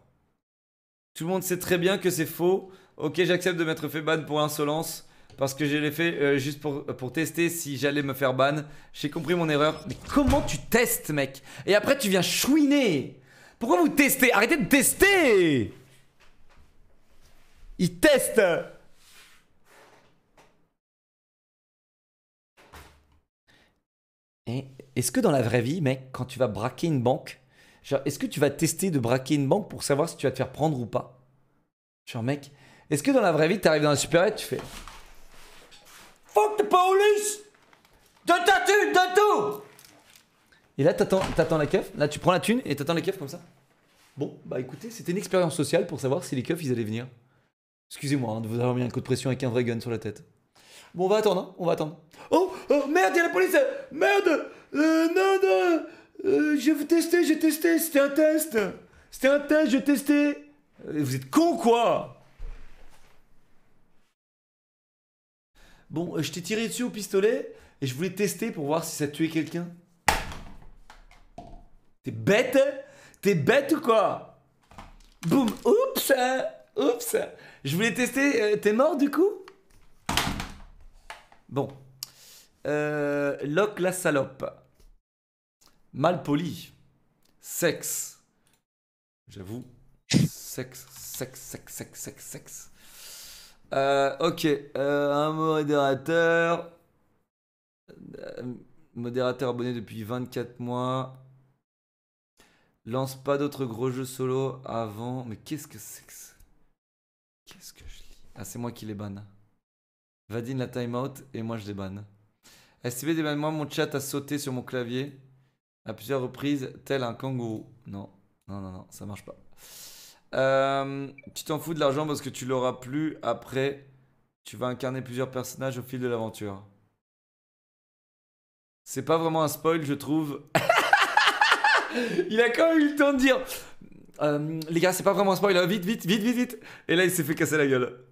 Tout le monde sait très bien que c'est faux. Ok, j'accepte de m'être fait ban pour insolence parce que je l'ai fait euh, juste pour, tester si j'allais me faire ban. J'ai compris mon erreur. Mais comment tu testes, mec Et après, tu viens chouiner Pourquoi vous testez Arrêtez de tester Il teste Est-ce que dans la vraie vie, mec, quand tu vas braquer une banque, est-ce que tu vas tester de braquer une banque pour savoir si tu vas te faire prendre ou pas Genre, mec, est-ce que dans la vraie vie, tu arrives dans un superette, tu fais Fuck the police! De ta thune, de tout! Et là, t'attends, la keuf. Là, tu prends la thune et t'attends la keuf comme ça. Bon, bah écoutez, c'était une expérience sociale pour savoir si les keufs, ils allaient venir. Excusez-moi hein, de vous avoir mis un coup de pression avec un vrai gun sur la tête. Bon, on va attendre, hein, on va attendre. Oh, oh merde, il y a la police! Merde! Euh, non, non! Euh, j'ai testé, j'ai testé, c'était un test! C'était un test, j'ai testé euh, Vous êtes con quoi! Bon, euh, je t'ai tiré dessus au pistolet et je voulais tester pour voir si ça tuait quelqu'un. T'es bête hein T'es bête ou quoi Boum Oups hein, Oups Je voulais tester. Euh, t'es mort du coup Bon. Euh, la salope. Mal poli. Sexe. J'avoue. Sex. sexe, sexe, sexe, sexe, sexe. Euh, ok, euh, un modérateur. Euh, modérateur abonné depuis 24 mois. Lance pas d'autres gros jeux solo avant. Mais qu'est-ce que c'est que ça Qu'est-ce que je lis Ah, c'est moi qui les banne. Vadine la timeout et moi je les banne. STV débanne moi, mon chat a sauté sur mon clavier à plusieurs reprises, tel un kangourou. Non, non, non, non, ça marche pas. Euh, tu t'en fous de l'argent parce que tu l'auras plus après. Tu vas incarner plusieurs personnages au fil de l'aventure. C'est pas vraiment un spoil, je trouve. il a quand même eu le temps de dire euh, Les gars, c'est pas vraiment un spoil, hein. vite, vite, vite, vite, vite. Et là, il s'est fait casser la gueule.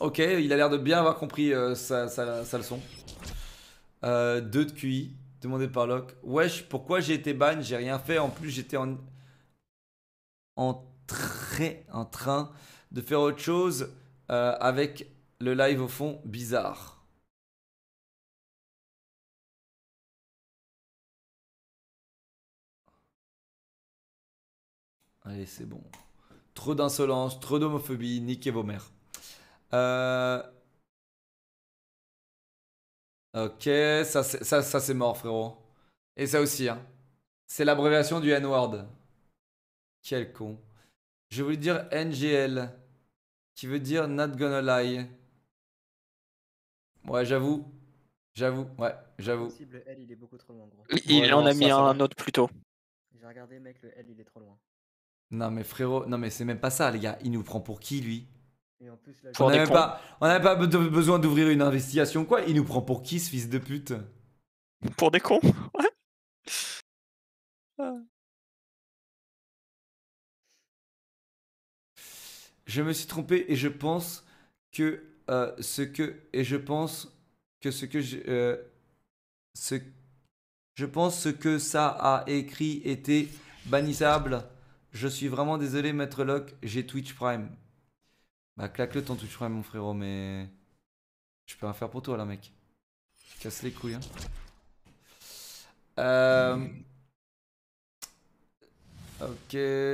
Ok, il a l'air de bien avoir compris euh, sa, leçon. Deux de QI, demandé par Locke. Wesh, pourquoi j'ai été ban J'ai rien fait, en plus j'étais en en, en train de faire autre chose euh, avec le live au fond bizarre. Allez, c'est bon. Trop d'insolence, trop d'homophobie, niquez vos mères. Euh, ok, ça c'est mort, frérot. Et ça aussi, hein. C'est l'abréviation du N-word. Quel con. Je voulais dire NGL, qui veut dire not gonna lie. Ouais, j'avoue. J'avoue, ouais, j'avoue. il est Il en a mis un, autre plus tôt. J'ai regardé, mec, le L, il est trop loin. Non, mais frérot, non, mais c'est même pas ça, les gars. Il nous prend pour qui, lui on n'avait pas, on pas besoin d'ouvrir une investigation, quoi. Il nous prend pour qui, ce fils de pute Pour des cons, ouais. Ah. je me suis trompé et je pense que euh, ce que et je pense que ce que je euh, ce je pense ce que ça a écrit était bannissable. Je suis vraiment désolé, Maître Locke, j'ai Twitch Prime. Bah claque-le ton Twitch Prime, mon frérot, mais je peux rien faire pour toi là, mec. Casse les couilles. Hein. Euh,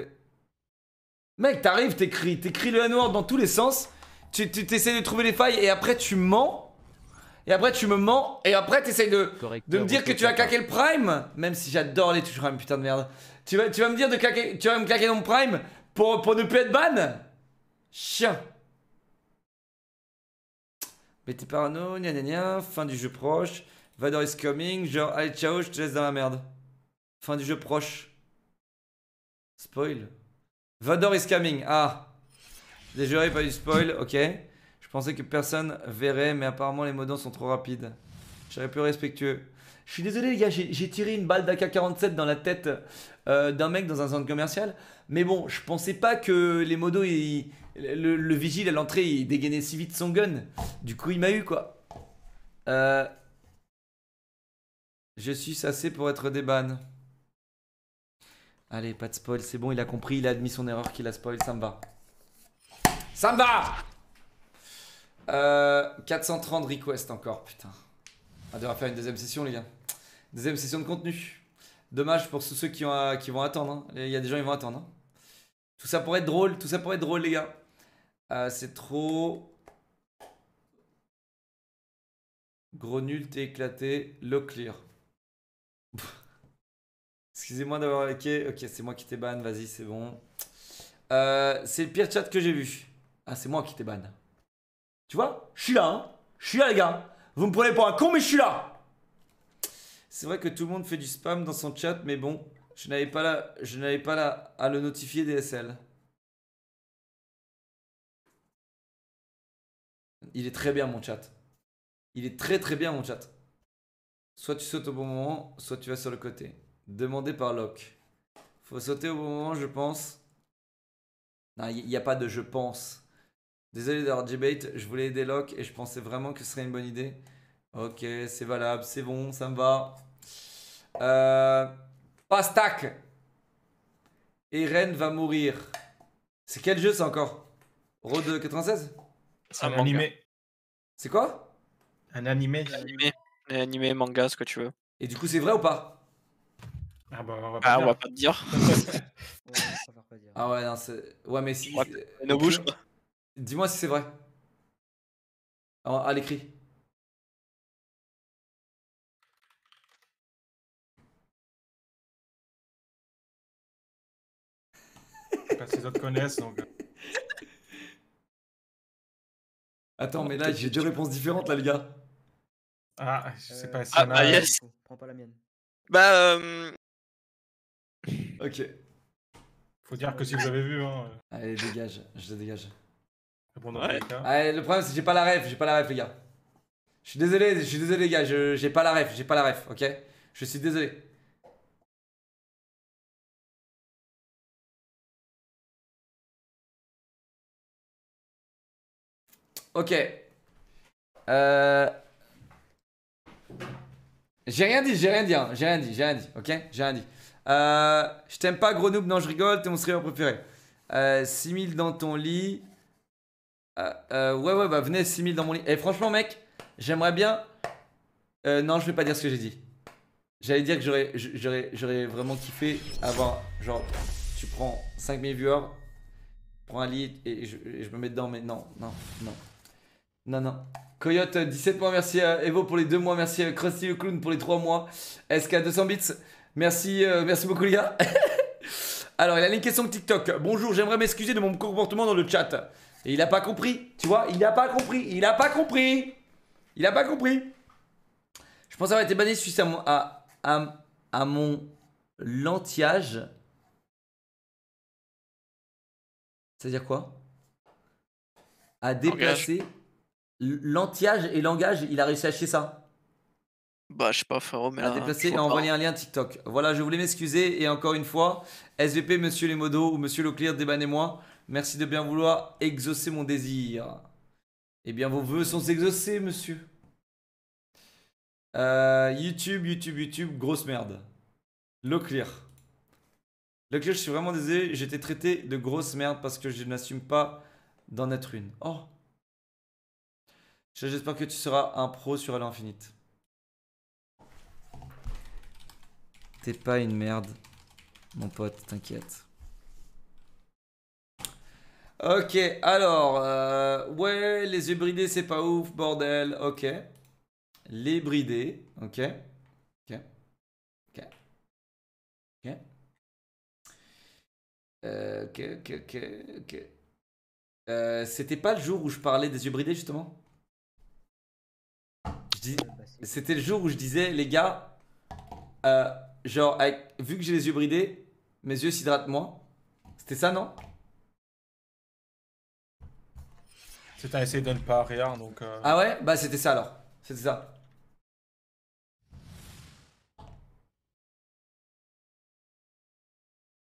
ok. Mec, t'arrives, t'écris, t'écris le n dans tous les sens, tu, tu de trouver les failles et après tu mens, et après tu me mens, et après t'essayes de, de me dire que tu as claqué le prime, même si j'adore les touches prime, putain de merde. Tu vas, tu vas me dire de claquer, tu vas me claquer mon prime pour, pour ne plus être ban Chien. Mais t'es parano, gna gna gna, fin du jeu proche, Vador is coming, genre allez ciao, je te laisse dans la merde. Fin du jeu proche. Spoil. Vador is coming. Ah. Déjuré, pas du spoil. Ok. Je pensais que personne verrait, mais apparemment les modos sont trop rapides. Je plus respectueux. Je suis désolé les gars, j'ai tiré une balle d'AK-47 dans la tête euh, d'un mec dans un centre commercial. Mais bon, je pensais pas que les modos, et le, vigile à l'entrée, il dégainait si vite son gun. Du coup, il m'a eu quoi. Euh, je suis assez pour être débanné. Allez, pas de spoil, c'est bon, il a compris, il a admis son erreur qu'il a spoil, ça me va. Ça me va 430 euh, requests encore, putain. On devra faire une deuxième session, les gars. Deuxième session de contenu. Dommage pour ceux euh, qui, vont attendre. Hein. Il y a des gens qui vont attendre. Hein. Tout ça pourrait être drôle, tout ça pourrait être drôle, les gars. Euh, c'est trop. Gros nul, t'es éclaté, le clear. Excusez-moi d'avoir liké. Ok, c'est moi qui t'ai ban, vas-y, c'est bon. Euh, c'est le pire chat que j'ai vu. Ah, c'est moi qui t'ai ban. Tu vois Je suis là, hein Je suis là, les gars. Vous me prenez pour un con, mais je suis là. C'est vrai que tout le monde fait du spam dans son chat, mais bon, je n'avais pas là, je n'avais pas là à le notifier DSL. Il est très bien mon chat. Il est très très bien mon chat. Soit tu sautes au bon moment, soit tu vas sur le côté demandé par Locke. Faut sauter au bon moment, je pense. Non, il n'y a pas de je pense. Désolé d'avoir debate, je voulais aider Locke et je pensais vraiment que ce serait une bonne idée. Ok, c'est valable, c'est bon, ça me va. Euh, Pastac Eren va mourir. C'est quel jeu ça encore Road 96 C'est un, animé. C'est quoi Un Un animé. Un animé, manga, ce que tu veux. Et du coup, c'est vrai ou pas ah bah, on va pas, ah, On va pas te dire. Ah ouais, non, c'est. Ouais, mais si. Euh, Dis-moi si c'est vrai. Ah, à l'écrit. Pas si les autres connaissent donc. Euh. Attends, mais là j'ai deux réponses différentes là, les gars. Ah, je sais pas euh, si. Ah, bah yes. Prends pas la mienne. Bah, euh, Ok. Faut dire que si vous avez vu. Hein... Euh. Allez, dégage, je te dégage. le problème c'est que j'ai pas la ref, j'ai pas la ref, les gars. Je suis désolé, je suis désolé, les gars, j'ai pas la ref, j'ai pas la ref, ok Je suis désolé. Ok. Euh... J'ai rien dit, j'ai rien dit, hein. j'ai rien dit, j'ai rien dit, ok J'ai rien dit. Euh, je t'aime pas, Grenoble. Non, je rigole. T'es mon streamer préféré. Euh, 6000 dans ton lit. Euh, euh, ouais, ouais, bah venez, 6000 dans mon lit. Et eh, franchement, mec, j'aimerais bien. Euh, non, je vais pas dire ce que j'ai dit. J'allais dire que j'aurais, j'aurais vraiment kiffé avoir. Genre, tu prends 5000 viewers, prends un lit et je, me mets dedans. Mais non, non, non. Non, non. Coyote, 17 points. merci à Evo pour les 2 mois, merci à Krusty le Clown pour les 3 mois. SK200 bits, Merci, euh, merci beaucoup les gars. Alors, il a une question de TikTok. Bonjour, j'aimerais m'excuser de mon comportement dans le chat. Et il n'a pas compris, tu vois, il n'a pas compris, il n'a pas compris. Il n'a pas compris. Je pense avoir été banni suite à mon, à, mon lentillage. C'est-à-dire quoi À déplacer. Lentillage et langage, il a réussi à chier ça. Bah, je sais pas, frérot, mais. déplacer et envoyer un lien TikTok. Voilà, je voulais m'excuser. Et encore une fois, SVP, monsieur modos, ou monsieur Leclerc, débannez-moi. Merci de bien vouloir exaucer mon désir. Eh bien, vos voeux sont exaucés, monsieur. Euh, YouTube, YouTube, YouTube, grosse merde. Leclerc. Leclerc, je suis vraiment désolé, j'étais traité de grosse merde parce que je n'assume pas d'en être une. Oh J'espère que tu seras un pro sur Infinite. T'es pas une merde, mon pote, t'inquiète. Ok, alors, euh, ouais, les yeux bridés, c'est pas ouf, bordel, ok. Les bridés, ok. Ok. Ok. Ok. Euh, ok, ok, ok, ok. Euh, c'était pas le jour où je parlais des yeux bridés, justement dis... Ah, bah, c'était le jour où je disais, les gars, euh, genre, vu que j'ai les yeux bridés, mes yeux s'hydratent moins. C'était ça, non C'est un essai de ne pas rien, donc. Euh. Ah ouais Bah, c'était ça alors. C'était ça.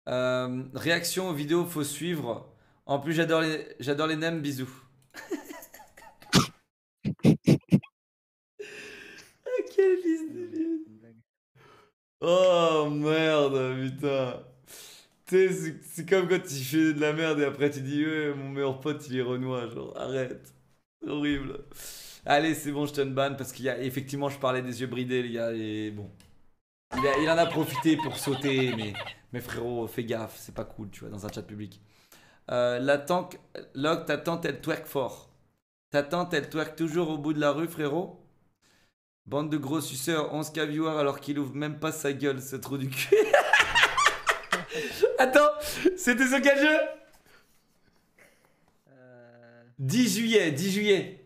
Euh, réaction aux vidéos, faut suivre. En plus, j'adore les, j'adore les nems, bisous. ah, quelle liste Oh merde, putain. C'est comme quand tu fais de la merde et après tu dis, ouais, mon meilleur pote il est renois, genre arrête. Horrible. Allez, c'est bon, je te banne parce qu'il y a effectivement, je parlais des yeux bridés, les gars, et bon. Il, en a profité pour sauter, mais, mais frérot, fais gaffe, c'est pas cool, tu vois, dans un chat public. Euh, la tank, Locke, ta tante elle twerk fort. Ta tante elle twerk toujours au bout de la rue, frérot Bande de gros suceurs, 11 viewers alors qu'il ouvre même pas sa gueule, ce trou du cul. Attends, c'était ce gageux jeu 10 euh. juillet, 10 juillet.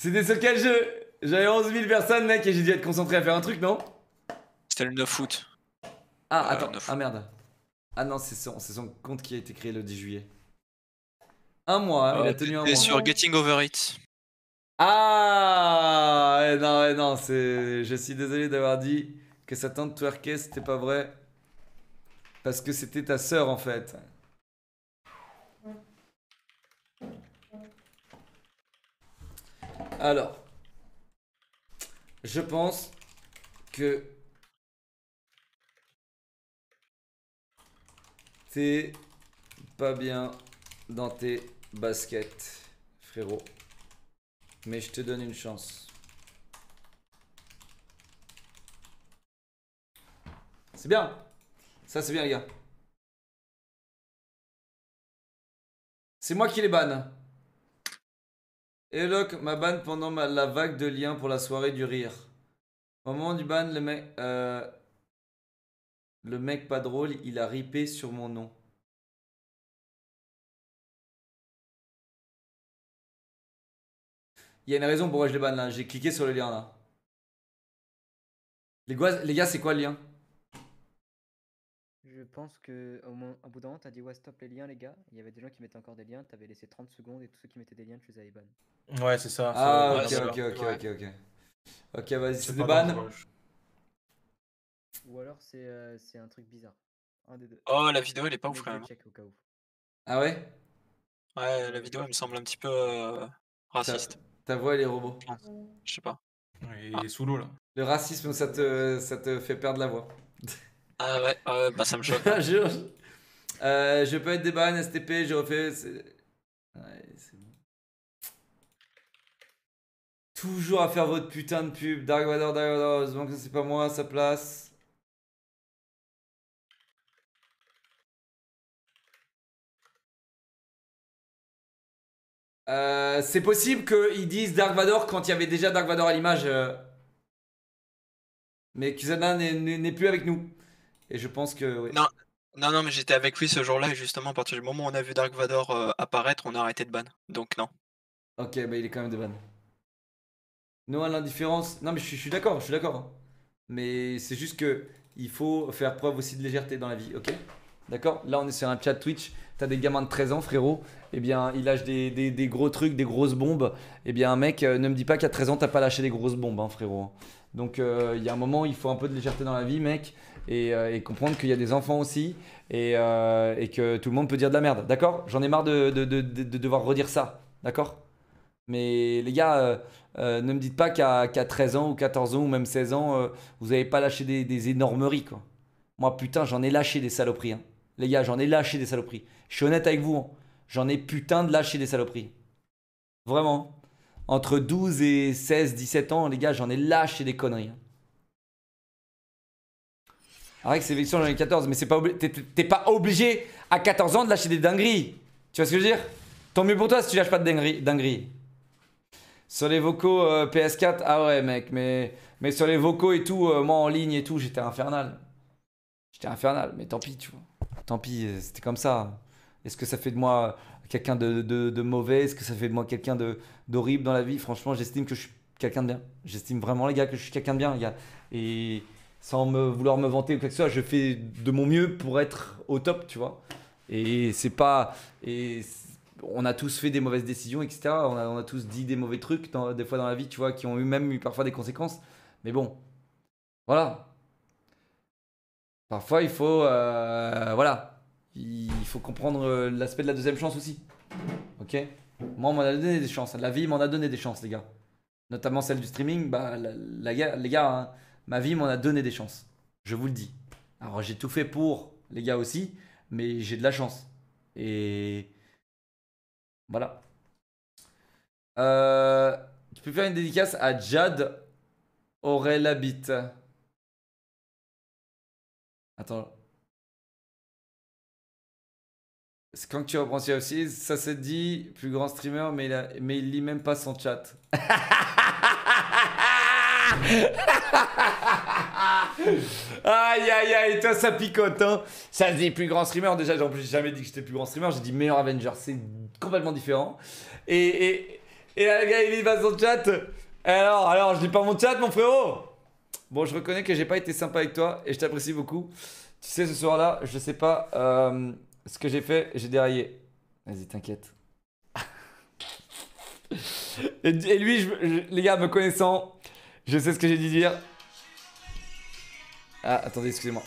C'était ce jeu J'avais 11 000 personnes, mec, et j'ai dû être concentré à faire un truc, non C'était le 9 août. Ah, attends, ah merde. Ah non, c'est son, compte qui a été créé le 10 juillet. Un mois, hein, il a tenu un mois. sur Getting Over It. Ah Non, non, c'est... je suis désolé d'avoir dit que sa tante twerkait, c'était pas vrai. Parce que c'était ta sœur en fait. Alors, je pense que t'es pas bien dans tes baskets, frérot. Mais je te donne une chance. C'est bien. Ça, c'est bien, les gars. C'est moi qui les banne. Eloc m'a banne pendant la vague de liens pour la soirée du rire. Au moment du ban, le mec, euh, le mec pas drôle, il a ripé sur mon nom. Il y a une raison pour pourquoi je les banne là. J'ai cliqué sur le lien là. Les, gars, c'est quoi le lien Je pense que au moins, au bout d'un moment, t'as dit ouais, stop les liens, les gars. Il y avait des gens qui mettaient encore des liens. T'avais laissé 30 secondes et tous ceux qui mettaient des liens, tu les avais ban. Ouais, c'est ça. Ah, ok, ok, ok, ok, ok. vas-y, c'est des bannes. Ou alors, c'est euh, c'est un truc bizarre. Oh, la vidéo, elle est pas ouf, frère. Ah ouais Ouais, la vidéo, elle me semble un petit peu euh, raciste. Ta voix, elle est robot. Je sais pas. Il ah. est sous l'eau là. Le racisme, ça te, ça te fait perdre la voix. Ah, ah ouais, bah ça me choque. Ah, je, euh, je peux être débarrassé STP, je refais. Ouais, c'est bon. Toujours à faire votre putain de pub. Dark Vador, Dark Vador, c'est pas moi, sa place. Euh, c'est possible qu'ils disent Dark Vador quand il y avait déjà Dark Vador à l'image. Euh. Mais Kuzana n'est plus avec nous. Et je pense que. Non, non, non, mais j'étais avec lui ce jour-là et justement, à partir du moment où on a vu Dark Vador euh, apparaître, on a arrêté de ban. Donc non. Ok, bah il est quand même de ban. Non à l'indifférence. Non, mais je, suis d'accord, je suis d'accord. Hein. Mais c'est juste que il faut faire preuve aussi de légèreté dans la vie, ok D'accord Là, on est sur un chat Twitch t'as des gamins de 13 ans, frérot, Et eh bien, ils lâchent des, gros trucs, des grosses bombes. Eh bien, mec, euh, ne me dis pas qu'à 13 ans, t'as pas lâché des grosses bombes, hein, frérot. Donc, euh, il y a un moment, il faut un peu de légèreté dans la vie, mec, et, euh, comprendre qu'il y a des enfants aussi, et, que tout le monde peut dire de la merde, d'accord J'en ai marre de, devoir redire ça, d'accord Mais les gars, ne me dites pas qu'à 13 ans, ou 14 ans, ou même 16 ans, vous n'avez pas lâché des, des, énormeries, quoi. Moi, putain, j'en ai lâché des saloperies, hein. Les gars, j'en ai lâché des saloperies. Je suis honnête avec vous. Hein. J'en ai putain de lâché des saloperies. Vraiment. Entre 12 et 16, 17 ans, les gars, j'en ai lâché des conneries. Hein. que c'est vexant, j'en ai 14, mais t'es pas obligé à 14 ans de lâcher des dingueries. Tu vois ce que je veux dire Tant mieux pour toi si tu lâches pas de dingueries. Sur les vocaux euh, PS4, ah ouais, mec, mais, mais sur les vocaux et tout, euh, moi en ligne et tout, j'étais infernal. J'étais infernal, mais tant pis, tu vois tant pis, euh, c'était comme ça. Est-ce que ça fait de moi quelqu'un de, de, mauvais Est-ce que ça fait de moi quelqu'un d'horrible dans la vie Franchement, j'estime que je suis quelqu'un de bien. J'estime vraiment, les gars, que je suis quelqu'un de bien, les gars. Et sans me vouloir me vanter ou quoi que ce soit, je fais de mon mieux pour être au top, tu vois. Et c'est pas. Et on a tous fait des mauvaises décisions, etc. On a, tous dit des mauvais trucs, des fois dans la vie, tu vois, qui ont eu même eu parfois des conséquences. Mais bon, voilà. Parfois, il faut, euh, voilà, il faut comprendre euh, l'aspect de la deuxième chance aussi. Ok Moi, on m'en a donné des chances. La vie m'en a donné des chances, les gars. Notamment celle du streaming. Bah, les gars, hein, ma vie m'en a donné des chances. Je vous le dis. Alors, j'ai tout fait pour les gars aussi, mais j'ai de la chance. Et voilà. Euh, tu peux faire une dédicace à Jad Aurel Attends. Quand tu reprends aussi, ça se dit plus grand streamer, mais il, a, lit même pas son chat. aïe aïe aïe, toi ça picote, hein. Ça se dit plus grand streamer. Déjà, en plus, j'ai jamais dit que j'étais plus grand streamer. J'ai dit meilleur Avenger. C'est complètement différent. Et, et, là, le gars, il lit pas son chat. Alors, alors, je lis pas mon chat, mon frérot. Bon, je reconnais que j'ai pas été sympa avec toi et je t'apprécie beaucoup. Tu sais, ce soir-là, je sais pas euh, ce que j'ai fait, j'ai déraillé. Vas-y, t'inquiète. et, lui, les gars, me connaissant, je sais ce que j'ai dû dire. Ah, attendez, excusez-moi.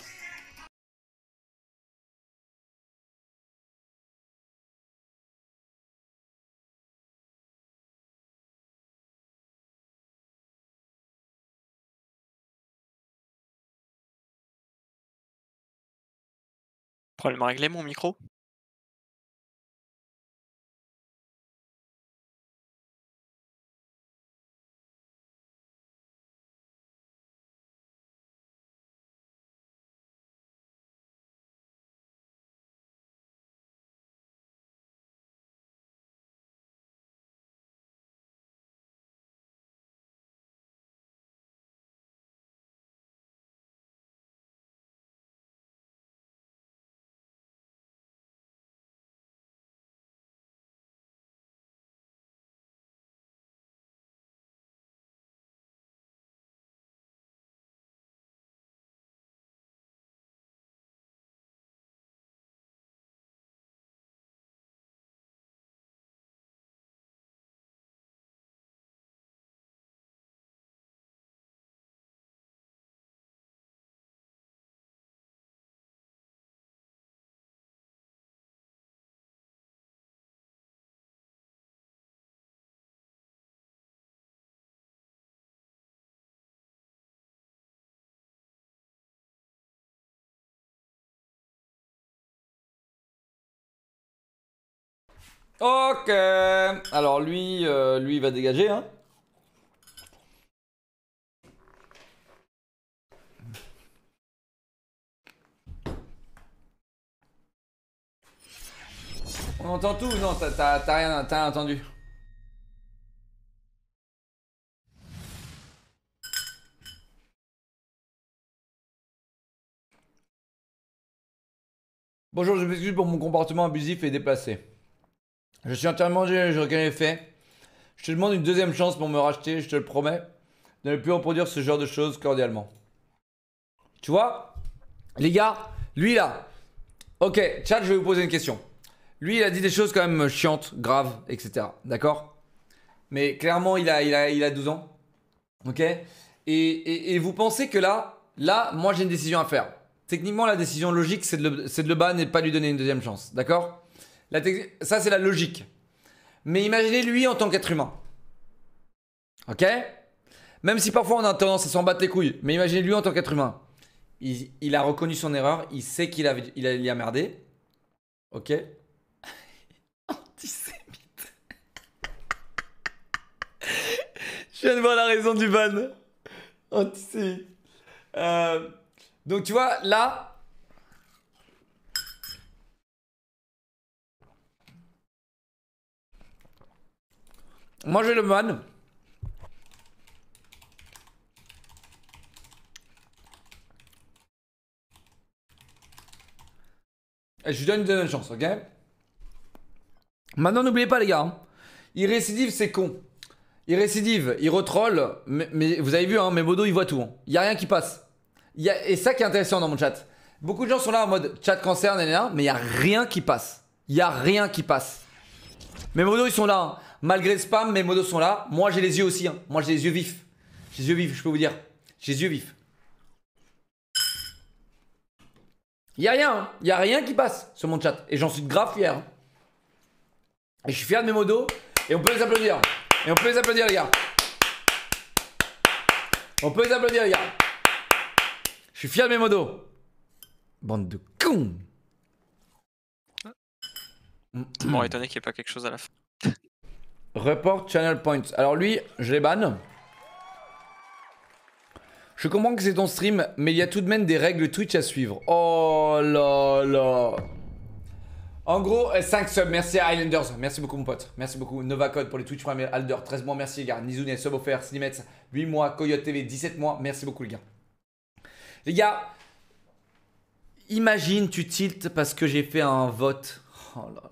Probablement régler mon micro. Ok. Alors lui, euh, lui, va dégager. Hein. On entend tout ou non T'as rien entendu Bonjour, je m'excuse pour mon comportement abusif et déplacé. Je suis entièrement je reconnais les faits. Je te demande une deuxième chance pour me racheter, je te le promets, de ne plus reproduire ce genre de choses cordialement. Tu vois Les gars, lui là. Ok, Chad, je vais vous poser une question. Lui, il a dit des choses quand même chiantes, graves, etc. D'accord Mais clairement, il a, il, 12 ans. Ok et, vous pensez que là, là, moi j'ai une décision à faire. Techniquement, la décision logique, c'est de, le, de le et pas lui donner une deuxième chance. D'accord ça, c'est la logique. Mais imaginez lui en tant qu'être humain. Ok Même si parfois on a tendance à s'en battre les couilles, mais imaginez lui en tant qu'être humain. Il, il, a reconnu son erreur, il sait qu'il a, il a, merdé. Ok Antisémite. Je viens de voir la raison du ban. Antisémite. Euh, donc tu vois, là, Moi j'ai le man. Et je lui donne une deuxième chance, ok Maintenant n'oubliez pas les gars. Il hein, c'est con. Il il retroll, mais, vous avez vu, hein, mes modos ils voient tout. Hein. Il y a rien qui passe. Y a, et ça qui est intéressant dans mon chat. Beaucoup de gens sont là en mode chat cancer, Mais il n'y a rien qui passe. Il n'y a rien qui passe. Mes modos, ils sont là. Malgré le spam, mes modos sont là. Moi, j'ai les yeux aussi. Hein. Moi, j'ai les yeux vifs. J'ai les yeux vifs, je peux vous dire. J'ai les yeux vifs. Y a rien. Il hein. Y a rien qui passe sur mon chat. Et j'en suis grave fier. Hein. Et je suis fier de mes modos. Et on peut les applaudir. Et on peut les applaudir, les gars. On peut les applaudir, les gars. Je suis fier de mes modos. Bande de cons. Bon, étonné qu'il n'y ait pas quelque chose à la fin. Report channel points. Alors lui, je les banne. Je comprends que c'est ton stream, mais il y a tout de même des règles Twitch à suivre. Oh là là. En gros, 5 euh, subs, merci à Islanders merci beaucoup mon pote, merci beaucoup Nova Code pour les Twitch Alder 13 mois, merci les gars, Nizune, sub offert, Cinemets 8 mois, Coyote TV 17 mois, merci beaucoup les gars. Les gars, imagine tu tiltes parce que j'ai fait un vote. Oh là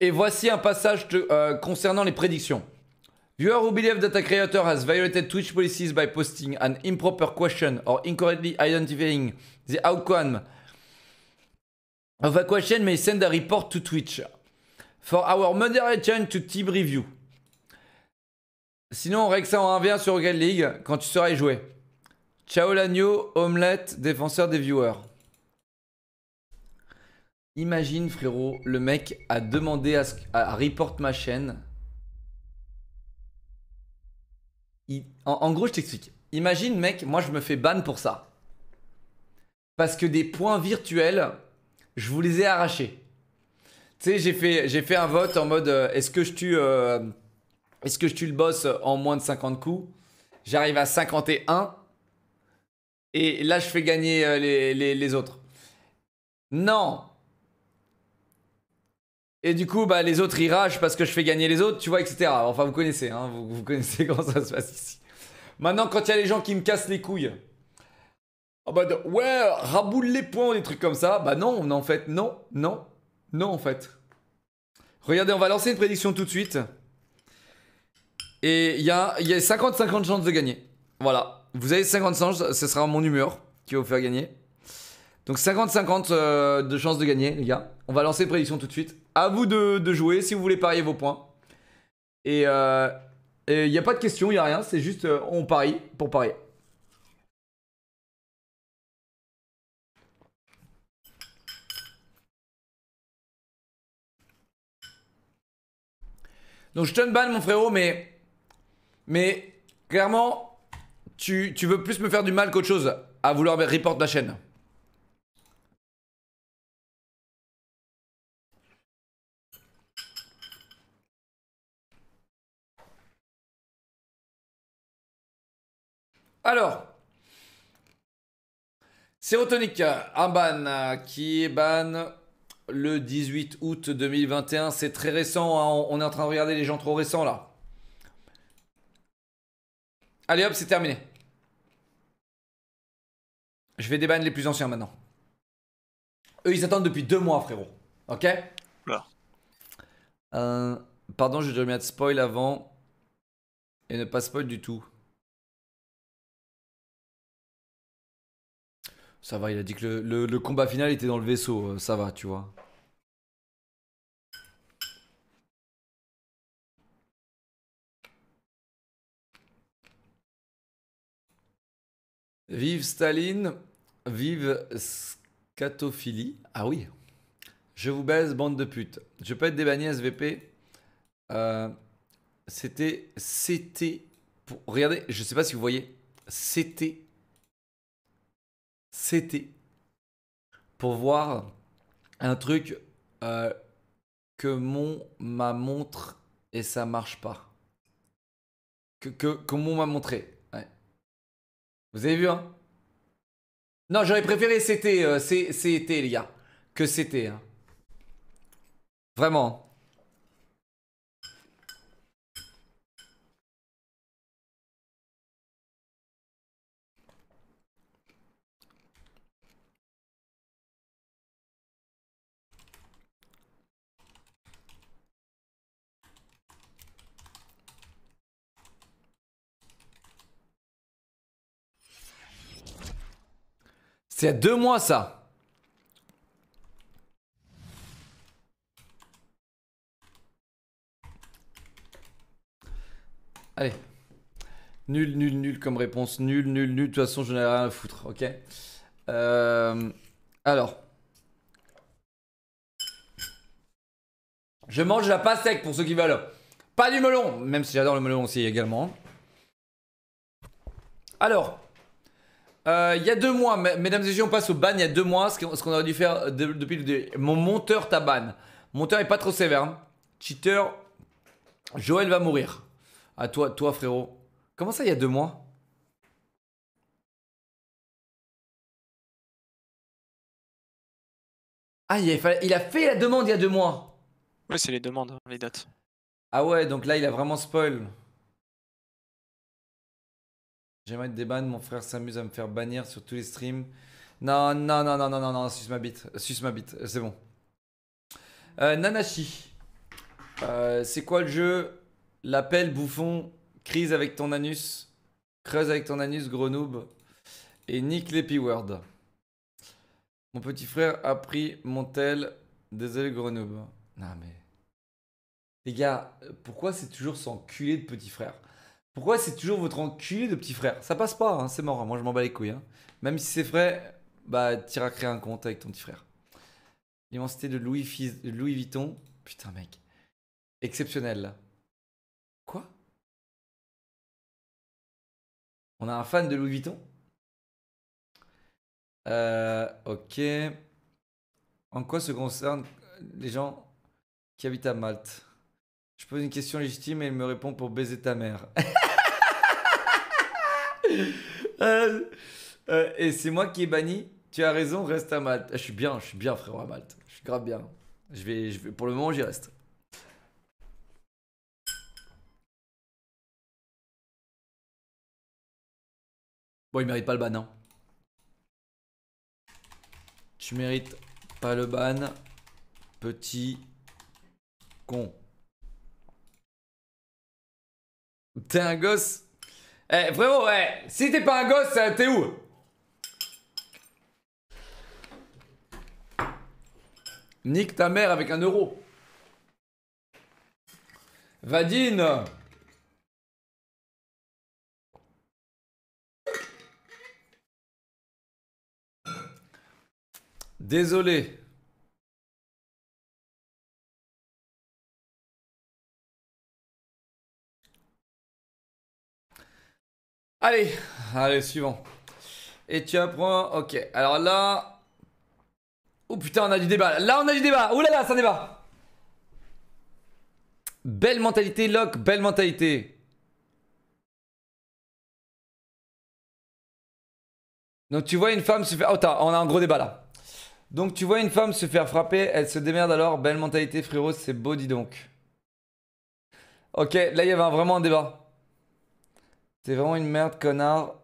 Et voici un passage euh, concernant les prédictions. Viewer who believe that a creator has violated Twitch policies by posting an improper question or incorrectly identifying the outcome of a question may send a report to Twitch for our moderation to team review. Sinon, on règle ça en 1 sur Rocket League quand tu seras y Ciao l'agneau, omelette, défenseur des viewers. Imagine, frérot, le mec a demandé à, report ma chaîne. en, gros, je t'explique. Imagine, mec, moi je me fais ban pour ça. Parce que des points virtuels, je vous les ai arrachés. Tu sais, j'ai fait, j'ai fait un vote en mode euh, est-ce que je tue. Euh, est-ce que je tue le boss en moins de 50 coups J'arrive à 51. Et là, je fais gagner euh, les, autres. Non, et du coup, bah, les autres, ils ragent parce que je fais gagner les autres, tu vois, etc. Enfin, vous connaissez, hein, vous, connaissez comment ça se passe ici. Maintenant, quand il y a les gens qui me cassent les couilles, ouais, raboule les points, des trucs comme ça, bah non, en fait, non, non, non, en fait. Regardez, on va lancer une prédiction tout de suite. Et il y a, y a 50-50 chances de gagner. Voilà. Vous avez 50 chances, ce sera mon humeur qui va vous faire gagner. Donc 50-50 euh, de chances de gagner, les gars. On va lancer une prédiction tout de suite. À vous de, jouer si vous voulez parier vos points. Et il euh, n'y a pas de question, il n'y a rien. C'est juste euh, on parie pour parier. Donc je te banne mon frérot, mais... Mais clairement, tu, tu veux plus me faire du mal qu'autre chose à vouloir reporter la chaîne. Alors, Sérotonic, un ban euh, qui est ban le 18 août 2021. C'est très récent, hein, on est en train de regarder les gens trop récents là. Allez hop, c'est terminé. Je vais débanner les plus anciens maintenant. Eux, ils attendent depuis deux mois, frérot. Ok euh, Pardon, je devrais mettre spoil avant et ne pas spoil du tout. Ça va, il a dit que le, combat final était dans le vaisseau, euh, ça va, tu vois. Vive Staline, vive scatophilie. Ah oui. Je vous baise, bande de putes. Je peux être débanni SVP. Euh, c'était. C'était. Regardez, je ne sais pas si vous voyez. C'était c'était pour voir un truc euh, que mon m'a montre et ça marche pas. Que, que, mon m'a montré. Vous avez vu, hein Non, j'aurais préféré c'était, euh, c'était, les gars. Que c'était. Hein. Vraiment. Hein. C'est à deux mois ça. Allez. Nul, nul, nul comme réponse. Nul, nul, nul. De toute façon, je n'ai rien à foutre. Ok. Euh, alors. Je mange la pastèque, pour ceux qui veulent. Pas du melon, même si j'adore le melon aussi également. Alors, euh, il y a deux mois, mesdames et messieurs, on passe au ban. Il y a deux mois, ce qu'on aurait dû faire euh, depuis le début. Mon monteur t'a ban. Monteur est pas trop sévère. Hein. Cheater, Joël va mourir. À toi, toi frérot. Comment ça, il y a deux mois Ah, il a, fait la demande il y a deux mois. Oui, c'est les demandes, hein, les dates. Ah ouais, donc là, il a vraiment spoil. J'aimerais être débanné. mon frère s'amuse à me faire bannir sur tous les streams. Non, non, non, non, non, non, non, suce ma bite, suce ma bite, c'est bon. Euh, Nanashi, euh, c'est quoi le jeu L'appel bouffon, crise avec ton anus, creuse avec ton anus, gros et Nick les p Mon petit frère a pris mon tel, désolé gros Non mais... Les gars, pourquoi c'est toujours s'enculer de petit frère pourquoi c'est toujours votre enculé de petit frère Ça passe pas, hein, c'est mort. Hein, moi, je m'en bats les couilles. Hein. Même si c'est vrai, bah, t'iras créer un compte avec ton petit frère. L'immensité de Louis, Vuitton. Putain, mec. Exceptionnel, Quoi On a un fan de Louis Vuitton euh, Ok. En quoi se concerne les gens qui habitent à Malte Je pose une question légitime et il me répond pour baiser ta mère. Euh, euh, et c'est moi qui ai banni. Tu as raison, reste à Malte. Ah, je suis bien, je suis bien, frérot, à Malte. Je suis grave bien. Je vais, pour le moment, j'y reste. Bon, il mérite pas le ban, hein. Tu mérites pas le ban, petit con. T'es un gosse eh, frérot, si t'es pas un gosse, euh, t'es où Nique ta mère avec un euro. Vadine Désolé. Allez, allez, suivant. Et tu apprends. Ok, alors là. Oh putain, on a du débat. Là, on a du débat. oulala là là, c'est un débat. Belle mentalité, Locke, belle mentalité. Donc tu vois une femme se faire... Oh, on a un gros débat là. Donc tu vois une femme se faire frapper, elle se démerde alors, belle mentalité frérot, c'est beau dis donc. Ok, là il y avait vraiment un débat. C'est vraiment une merde, connard.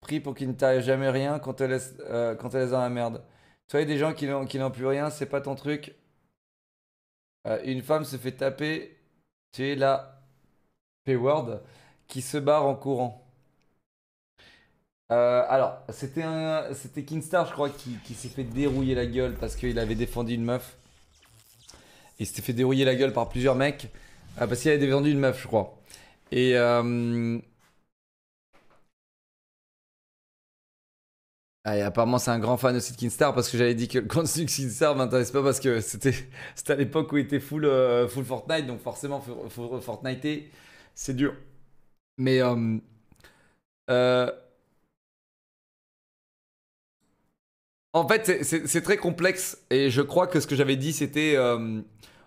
Pris pour qu'il ne t'arrive jamais rien quand elle laisse, euh, quand dans la merde. Toi, il y a des gens qui n'ont plus rien, c'est pas ton truc. Euh, une femme se fait taper. Tu es la p qui se barre en courant. Euh, alors, c'était un, c'était Kingstar je crois, qui, s'est fait dérouiller la gueule parce qu'il avait défendu une meuf. Il s'était fait dérouiller la gueule par plusieurs mecs parce qu'il avait défendu une meuf, je crois. Et Ah, apparemment, c'est un grand fan aussi de star parce que j'avais dit que le contenu de m'intéresse pas parce que c'était, c'était à l'époque où il était full, euh, full Fortnite, donc forcément, full, Fortnite, c'est dur. Mais. Euh, euh, en fait, c'est, très complexe et je crois que ce que j'avais dit, c'était.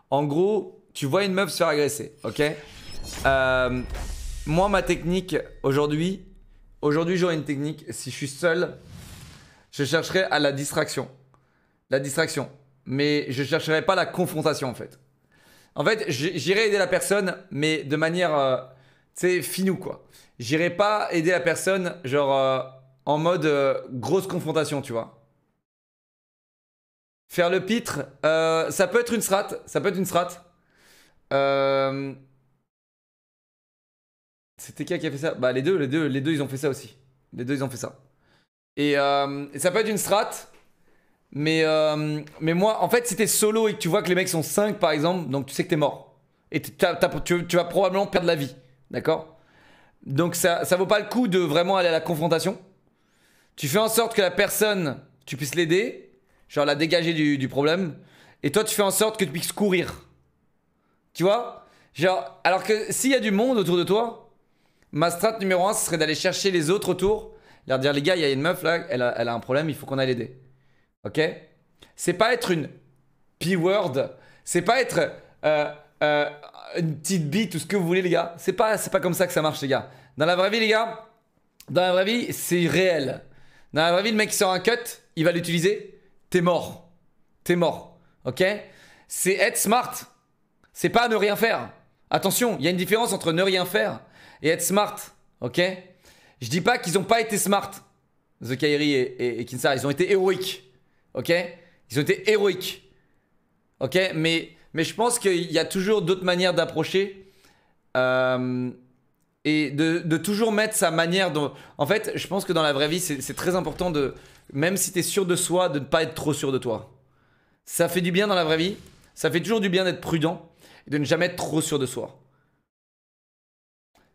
en gros, tu vois une meuf se faire agresser, ok Moi, ma technique aujourd'hui, aujourd'hui, j'aurais une technique. Si je suis seul je chercherai à la distraction. La distraction. Mais je chercherai pas la confrontation en fait. En fait, j'irai aider la personne, mais de manière, c'est euh, tu sais, finou quoi. J'irai pas aider la personne, genre, euh, en mode euh, grosse confrontation, tu vois. Faire le pitre, ça peut être une strat, ça peut être une strat. C'était qui qui a fait ça Bah les deux, les deux, les deux, ils ont fait ça aussi. Les deux, ils ont fait ça. Euh, et, ça peut être une strat. Mais, euh, mais moi, en fait, si t'es solo et que tu vois que les mecs sont 5 par exemple, donc tu sais que t'es mort. Et tu, vas probablement perdre la vie. D'accord Donc ça, ça vaut pas le coup de vraiment aller à la confrontation. Tu fais en sorte que la personne, tu puisses l'aider, genre la dégager du, problème. Et toi, tu fais en sorte que tu puisses courir. Tu vois Genre, alors que s'il y a du monde autour de toi, ma strat numéro 1, ce serait d'aller chercher les autres autour dire, les gars, il y a une meuf là, elle a, un problème, il faut qu'on aille l'aider. Ok C'est pas être une P-word, c'est pas être euh, euh, une petite bite ou ce que vous voulez, les gars. C'est pas, pas comme ça que ça marche, les gars. Dans la vraie vie, les gars, dans la vraie vie, c'est réel. Dans la vraie vie, le mec sort un cut, il va l'utiliser, t'es mort. T'es mort. Ok C'est être smart. C'est pas ne rien faire. Attention, il y a une différence entre ne rien faire et être smart. Ok je dis pas qu'ils ont pas été smart, The Kairi et, et, Ils ont été héroïques. Ok Ils ont été héroïques. Ok mais, mais je pense qu'il y a toujours d'autres manières d'approcher. Euh, et de, toujours mettre sa manière. En fait, je pense que dans la vraie vie, c'est très important de. Même si tu es sûr de soi, de ne pas être trop sûr de toi. Ça fait du bien dans la vraie vie. Ça fait toujours du bien d'être prudent et de ne jamais être trop sûr de soi.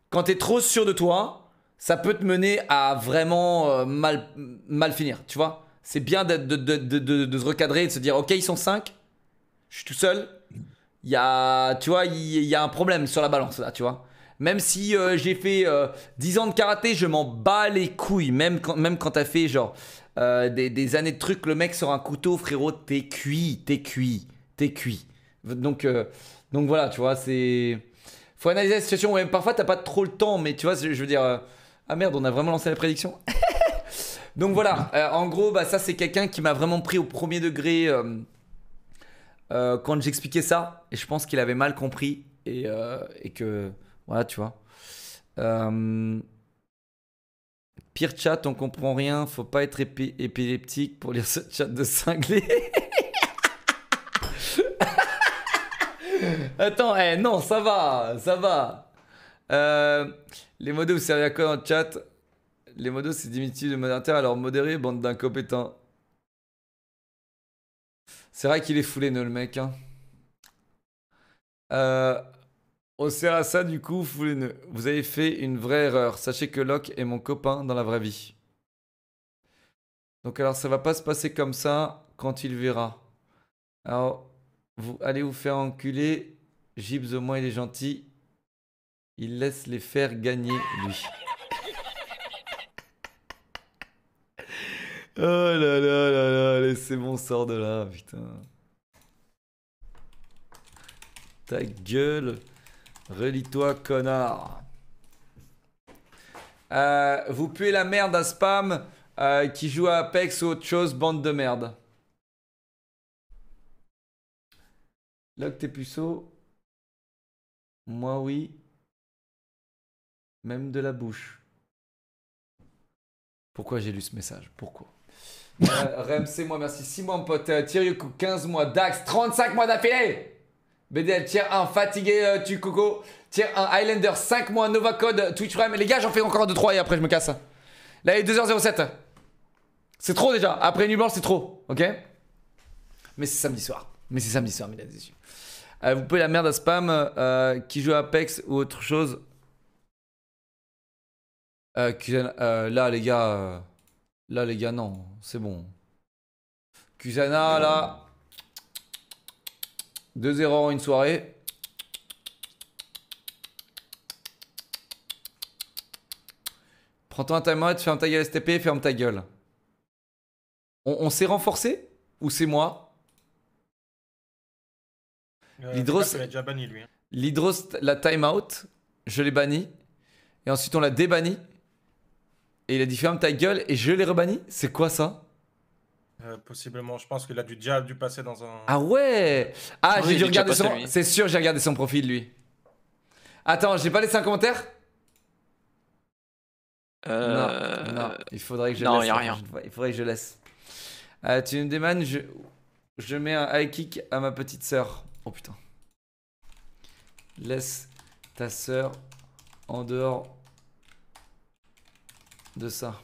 Quand tu es trop sûr de toi, ça peut te mener à vraiment euh, mal, mal finir, tu vois. C'est bien de, de, de, de, se recadrer et de se dire, ok, ils sont 5, je suis tout seul, il y a, tu vois, il y a un problème sur la balance là, tu vois. Même si euh, j'ai fait 10 euh, ans de karaté, je m'en bats les couilles. Même quand, même quand t'as fait genre des, des, années de trucs, le mec sort un couteau, frérot, t'es cuit, t'es cuit, t'es cuit. Donc, donc voilà, tu vois, c'est. Faut analyser la situation. parfois, t'as pas trop le temps, mais tu vois, je veux dire ah merde, on a vraiment lancé la prédiction Donc voilà, euh, en gros, bah, ça c'est quelqu'un qui m'a vraiment pris au premier degré euh, euh, quand j'expliquais ça. Et je pense qu'il avait mal compris. Et, et que, voilà, tu vois. Pire chat, on comprend rien. Faut pas être épileptique pour lire ce chat de cinglé. Attends, eh, non, ça va, ça va. Euh, les modos vous servez à quoi en chat Les modos, c'est diminutif de modérateur, alors modéré, bande d'incompétents. C'est vrai qu'il est foulé, le mec. Hein. Euh, on sert à ça, du coup, foulé, vous avez fait une vraie erreur. Sachez que Locke est mon copain dans la vraie vie. Donc, alors, ça va pas se passer comme ça quand il verra. Alors, vous allez vous faire enculer. Gibbs, au moins, il est gentil. Il laisse les faire gagner, lui. Oh là là là là, laissez mon sort de là, putain. Ta gueule. Relis-toi, connard. Euh, vous puez la merde à spam euh, qui joue à Apex ou autre chose, bande de merde. Locke, tes puceau. Moi oui même de la bouche. Pourquoi j'ai lu ce message Pourquoi euh, Rem, c'est moi, merci. 6 mois, mon pote. Euh, Thierry, 15 mois. Dax, 35 mois d'affilée. BDL, tier 1, fatigué, euh, tu coco. Tier 1, Highlander, 5 mois. Nova Code, Twitch Prime. Les gars, j'en fais encore 2-3 et après, je me casse. Là, il est 2h07. C'est trop déjà. Après Nuit Blanche, c'est trop. Ok Mais c'est samedi soir. Mais c'est samedi soir, mesdames et messieurs. vous pouvez la merde à spam qui joue à Apex ou autre chose. Euh, euh, là, les gars. Euh, là, les gars, non. C'est bon. Kuzana là. Deux erreurs en une soirée. Prends-toi un timeout, ferme ta gueule STP, ferme ta gueule. On, s'est renforcé Ou c'est moi euh, L'hydros, la hein. timeout, je l'ai banni. Et ensuite, on l'a débanni. Et il a dit ferme ta gueule et je l'ai rebanni C'est quoi ça euh, possiblement, je pense qu'il a du déjà dû passer dans un. Ah ouais Ah, j'ai regarder son. C'est sûr, j'ai regardé son profil, lui. Attends, j'ai pas laissé un commentaire euh, Non, il faudrait que je laisse. Non, y a rien. Il faudrait que je laisse. Euh, tu me demandes, je... je mets un high kick à ma petite sœur. Oh putain. Laisse ta sœur en dehors de ça.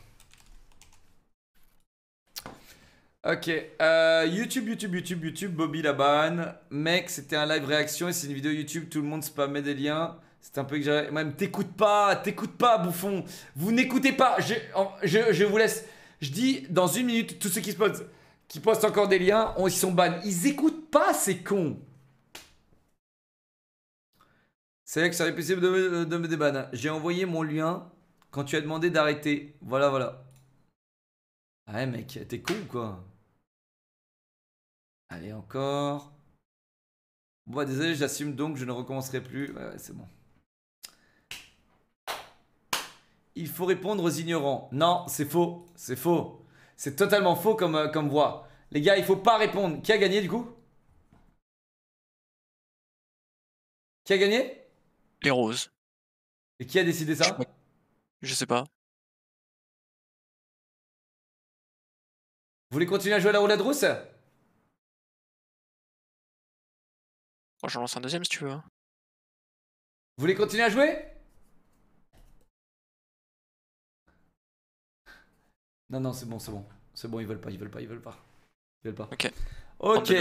Ok, euh, YouTube, YouTube, YouTube, YouTube, Bobby la ban. Mec, c'était un live réaction et c'est une vidéo YouTube, tout le monde spammait des liens. C'est un peu que j'avais... Même, t'écoutes pas, t'écoutes pas, bouffon. Vous n'écoutez pas. Je, vous laisse. Je dis, dans une minute, tous ceux qui, postent, qui postent encore des liens, on, ils sont bannés. Ils écoutent pas, ces cons. C'est vrai que ça aurait possible de, de me débanner. J'ai envoyé mon lien quand tu as demandé d'arrêter. Voilà, voilà. Ah ouais, mec, t'es con ou quoi Allez, encore. Bon, désolé, j'assume donc, je ne recommencerai plus. Ouais, ouais, c'est bon. Il faut répondre aux ignorants. Non, c'est faux. C'est faux. C'est totalement faux comme, euh, comme voix. Les gars, il faut pas répondre. Qui a gagné du coup Qui a gagné Les roses. Et qui a décidé ça je sais pas. Vous voulez continuer à jouer à la roulette rousse oh, j'en lance un deuxième si tu veux. Hein. Vous voulez continuer à jouer Non, non, c'est bon, c'est bon. C'est bon, ils veulent pas, ils veulent pas, ils veulent pas. Ils veulent pas. Ok. Ok.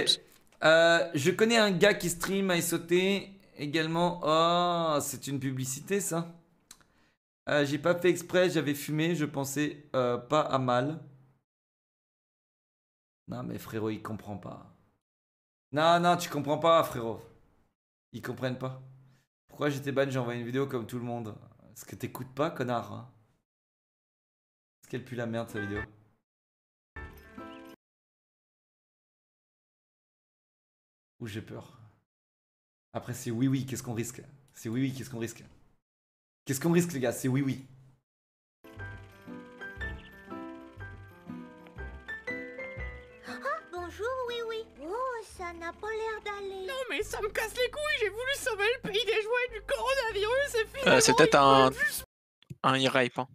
Euh, je connais un gars qui stream à sauté également. Oh, c'est une publicité ça euh, j'ai pas fait exprès, j'avais fumé, je pensais euh, pas à mal. Non, mais frérot, il comprend pas. Non, non, tu comprends pas, frérot. Ils comprennent pas. Pourquoi j'étais ban J'ai envoyé une vidéo comme tout le monde. Est-ce que t'écoutes pas, connard Est-ce hein. qu'elle pue la merde, sa vidéo Ou j'ai peur Après, c'est oui, oui, qu'est-ce qu'on risque C'est oui, oui, qu'est-ce qu'on risque Qu'est-ce qu'on risque, les gars C'est oui, oui. Ah, bonjour Oui Oui Oh, ça n'a pas l'air d'aller. Non mais ça me casse les couilles, j'ai voulu sauver le pays des jouets du coronavirus et puis Euh, c'est peut-être un... un e-rape. Hein.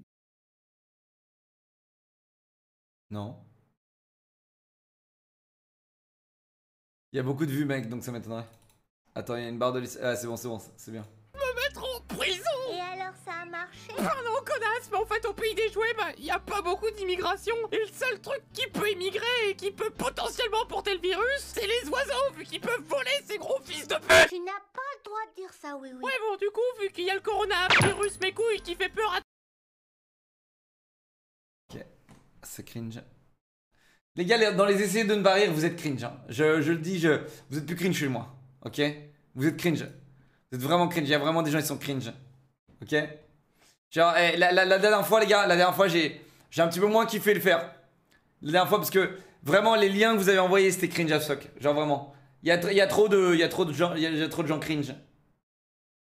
Non. Il y a beaucoup de vues mec, donc ça m'étonnerait. Attends, il y a une barre de... Ah c'est bon, c'est bon, c'est bien prison Et alors ça a marché Pardon ah connasse, mais en fait au pays des jouets, bah y a pas beaucoup d'immigration Et le seul truc qui peut immigrer et qui peut potentiellement porter le virus, c'est les oiseaux vu qu'ils peuvent voler ces gros fils de pute Tu n'as pas le droit de dire ça, oui oui Ouais bon du coup, vu qu'il y a le coronavirus mes couilles qui fait peur à... Ok, c'est cringe. Les gars, dans les essais de ne pas rire, vous êtes cringe. Hein. Je, je, le dis, je, vous êtes plus cringe chez moi. Ok Vous êtes cringe. C'est vraiment cringe. Il y a vraiment des gens qui sont cringe. Ok Genre, eh, la, dernière fois, les gars, la dernière fois, j'ai, j'ai un petit peu moins kiffé le faire. La dernière fois, parce que vraiment, les liens que vous avez envoyés, c'était cringe à soc. Genre, vraiment. Il y a, y a, trop de, il y a trop de gens, il y a, trop de gens cringe.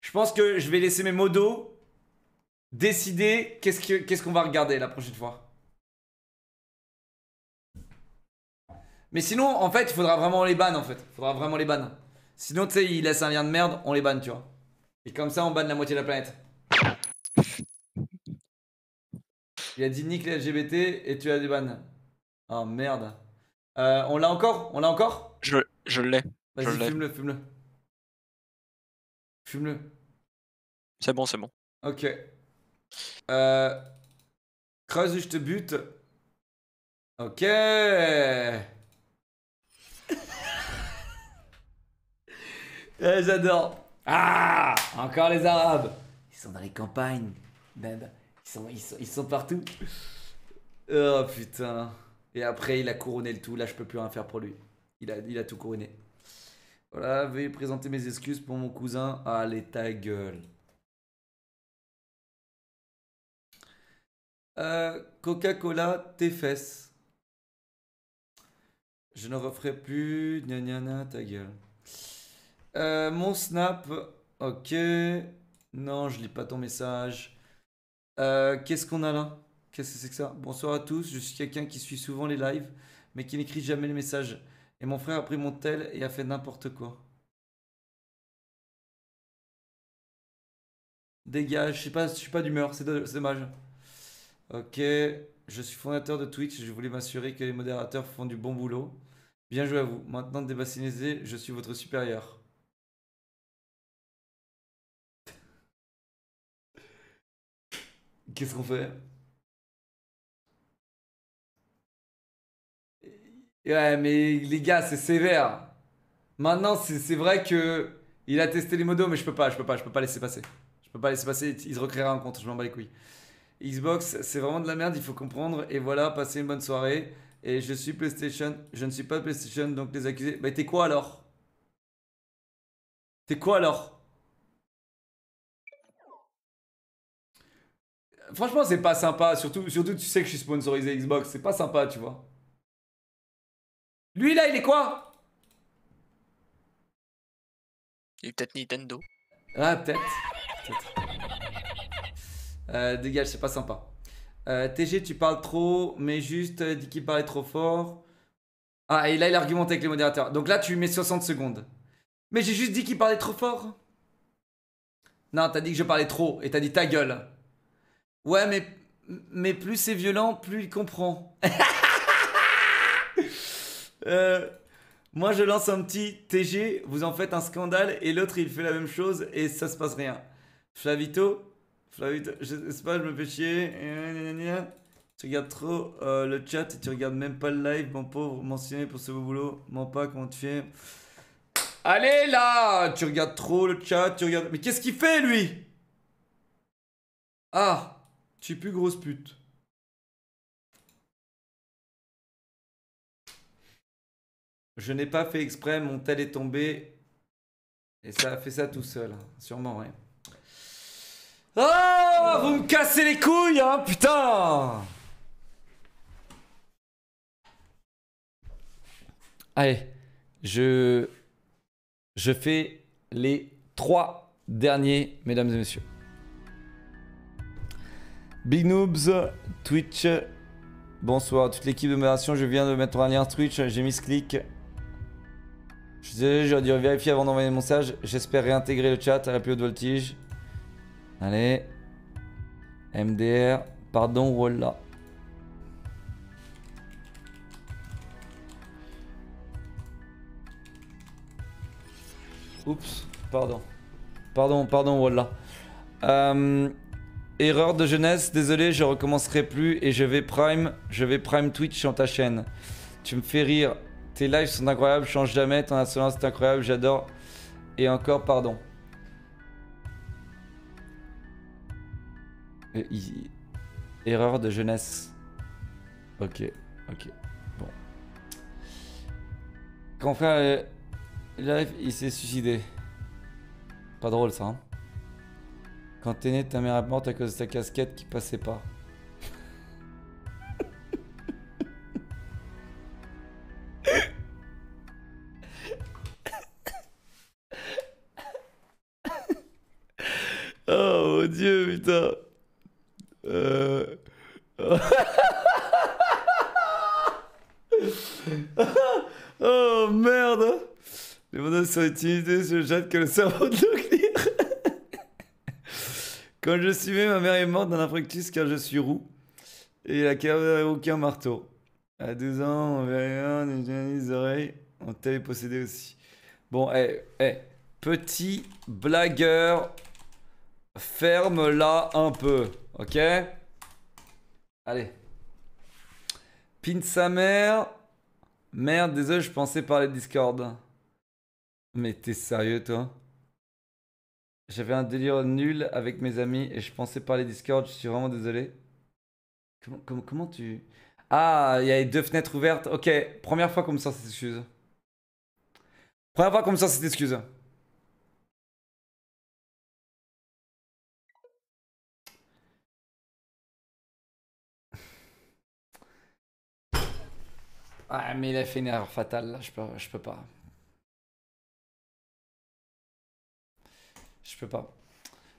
Je pense que je vais laisser mes modos décider qu'est-ce, qu'est-ce qu'on va regarder la prochaine fois. Mais sinon, en fait, il faudra vraiment les ban en fait. Il faudra vraiment les ban. Sinon, tu sais, ils laissent un lien de merde, on les banne, tu vois. Et comme ça, on banne la moitié de la planète. Il a dit nique les LGBT et tu as des bannes. Oh merde. Euh, on l'a encore On l'a encore Je, je l'ai. Vas-y, fume-le, fume-le. Fume-le. C'est bon, c'est bon. Ok. Euh... Creuse, je te bute. Ok. Eh, j'adore. Ah Encore les Arabes. Ils sont dans les campagnes. Ils sont, ils partout. Oh putain. Et après, il a couronné le tout. Là, je peux plus rien faire pour lui. Il a, il a tout couronné. Voilà, veuillez présenter mes excuses pour mon cousin. Allez, ta gueule. Euh, Coca-Cola, tes fesses. Je ne referai plus. ta gueule. Euh, mon snap. Ok. Non, je lis pas ton message. Euh, Qu'est-ce qu'on a là Qu'est-ce que c'est que ça Bonsoir à tous. Je suis quelqu'un qui suit souvent les lives, mais qui n'écrit jamais les messages. Et mon frère a pris mon tel et a fait n'importe quoi. Dégage, je suis pas, je suis pas d'humeur, c'est dommage. Ok, je suis fondateur de Twitch, je voulais m'assurer que les modérateurs font du bon boulot. Bien joué à vous. Maintenant débassinisé, je suis votre supérieur. Qu'est-ce qu'on fait Ouais, mais les gars, c'est sévère. Maintenant, c'est vrai que il a testé les modos, mais je peux pas, je peux pas, je peux pas laisser passer. Je peux pas laisser passer, il se recréera un compte, je m'en bats les couilles. Xbox, c'est vraiment de la merde, il faut comprendre. Et voilà, passez une bonne soirée. Et je suis PlayStation, je ne suis pas PlayStation, donc les accusés. Bah, t'es quoi alors T'es quoi alors franchement, c'est pas sympa. Surtout, surtout, tu sais que je suis sponsorisé Xbox. C'est pas sympa, tu vois. Lui, là, il est quoi Il est peut-être Nintendo. Ah, peut-être. Euh, dégage, c'est pas sympa. Euh, TG, tu parles trop, mais juste dit dis qu'il parlait trop fort. Ah, et là, il argumente avec les modérateurs. Donc là, tu mets 60 secondes. Mais j'ai juste dit qu'il parlait trop fort. Non, t'as dit que je parlais trop et t'as dit ta gueule. Ouais, mais, mais plus c'est violent, plus il comprend. Euh, moi, je lance un petit TG, vous en faites un scandale, et l'autre, il fait la même chose, et ça se passe rien. Flavito Flavito, je sais pas, je me fais chier. Tu regardes trop euh, le chat et tu regardes même pas le live, mon pauvre, mentionné pour ce beau boulot. M'en pas, comment tu fais Allez là Tu regardes trop le chat, tu regardes. Mais qu'est-ce qu'il fait lui Ah tu plus grosse pute. Je n'ai pas fait exprès, mon tel est tombé. Et ça a fait ça tout seul, hein, sûrement, ouais. oh, vous me cassez les couilles, hein, putain Allez, je... Je fais les trois derniers, mesdames et messieurs. Big Noobs, Twitch. Bonsoir, toute l'équipe de modération. Je viens de mettre un lien Twitch. J'ai mis ce clic. Je sais, je j'aurais dû vérifier avant d'envoyer le message. J'espère réintégrer le chat à la plus haute voltige. Allez. MDR. Pardon, voilà. Oups, pardon. Pardon, pardon, voilà. Euh, Erreur de jeunesse, désolé, je recommencerai plus et je vais prime, je vais prime Twitch sur ta chaîne. Tu me fais rire. Tes lives sont incroyables, change jamais, ton insolence est incroyable, j'adore. Et encore pardon. Euh, erreur de jeunesse. Ok, ok. Bon. Quand frère, euh, il s'est suicidé. Pas drôle ça. Hein quand t'es né, ta mère est morte à cause de ta casquette qui passait pas. oh mon dieu, putain. Euh. oh merde Les modèles sont utilisés je jette que le cerveau de quand je suis venu, ma mère est morte d'un infarctus car je suis roux et la cave aucun marteau. À 12 ans, on verrait des oreilles. On t'avait possédé aussi. Bon, hé, eh, hé, eh, petit blagueur, ferme-la un peu, ok Allez. Pin sa mère. Merde, désolé, je pensais parler Discord. Mais t'es sérieux, toi j'avais un délire nul avec mes amis et je pensais parler Discord, je suis vraiment désolé. Comment, tu... Ah, il y a deux fenêtres ouvertes. Ok, première fois qu'on me sort cette excuse. Première fois qu'on me sort cette excuse. Ah, mais il a fait une erreur fatale, là. Je peux, je peux pas. Je peux pas.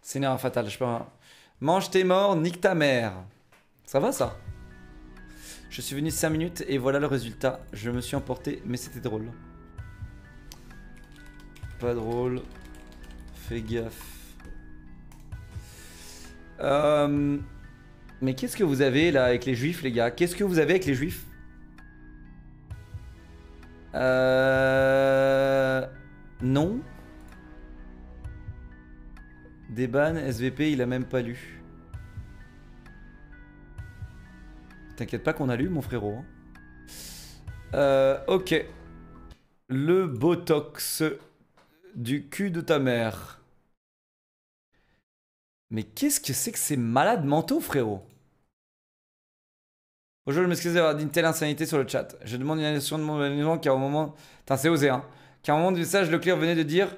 C'est un fatal, je peux pas. Mange tes morts, nique ta mère. Ça va ça Je suis venu 5 minutes et voilà le résultat. Je me suis emporté, mais c'était drôle. Pas drôle. Fais gaffe. Euh, mais qu'est-ce que vous avez là avec les juifs, les gars Qu'est-ce que vous avez avec les juifs Euh. Non. Deban, SVP, il a même pas lu. T'inquiète pas qu'on a lu, mon frérot. Hein. Euh, ok. Le Botox du cul de ta mère. Mais qu'est-ce que c'est que ces malades mentaux, frérot Bonjour, je m'excuse d'avoir dit une telle insanité sur le chat. Je demande une annulation de mon annulation car au moment... Putain, c'est osé, hein. Car au moment du message, Leclerc venait de dire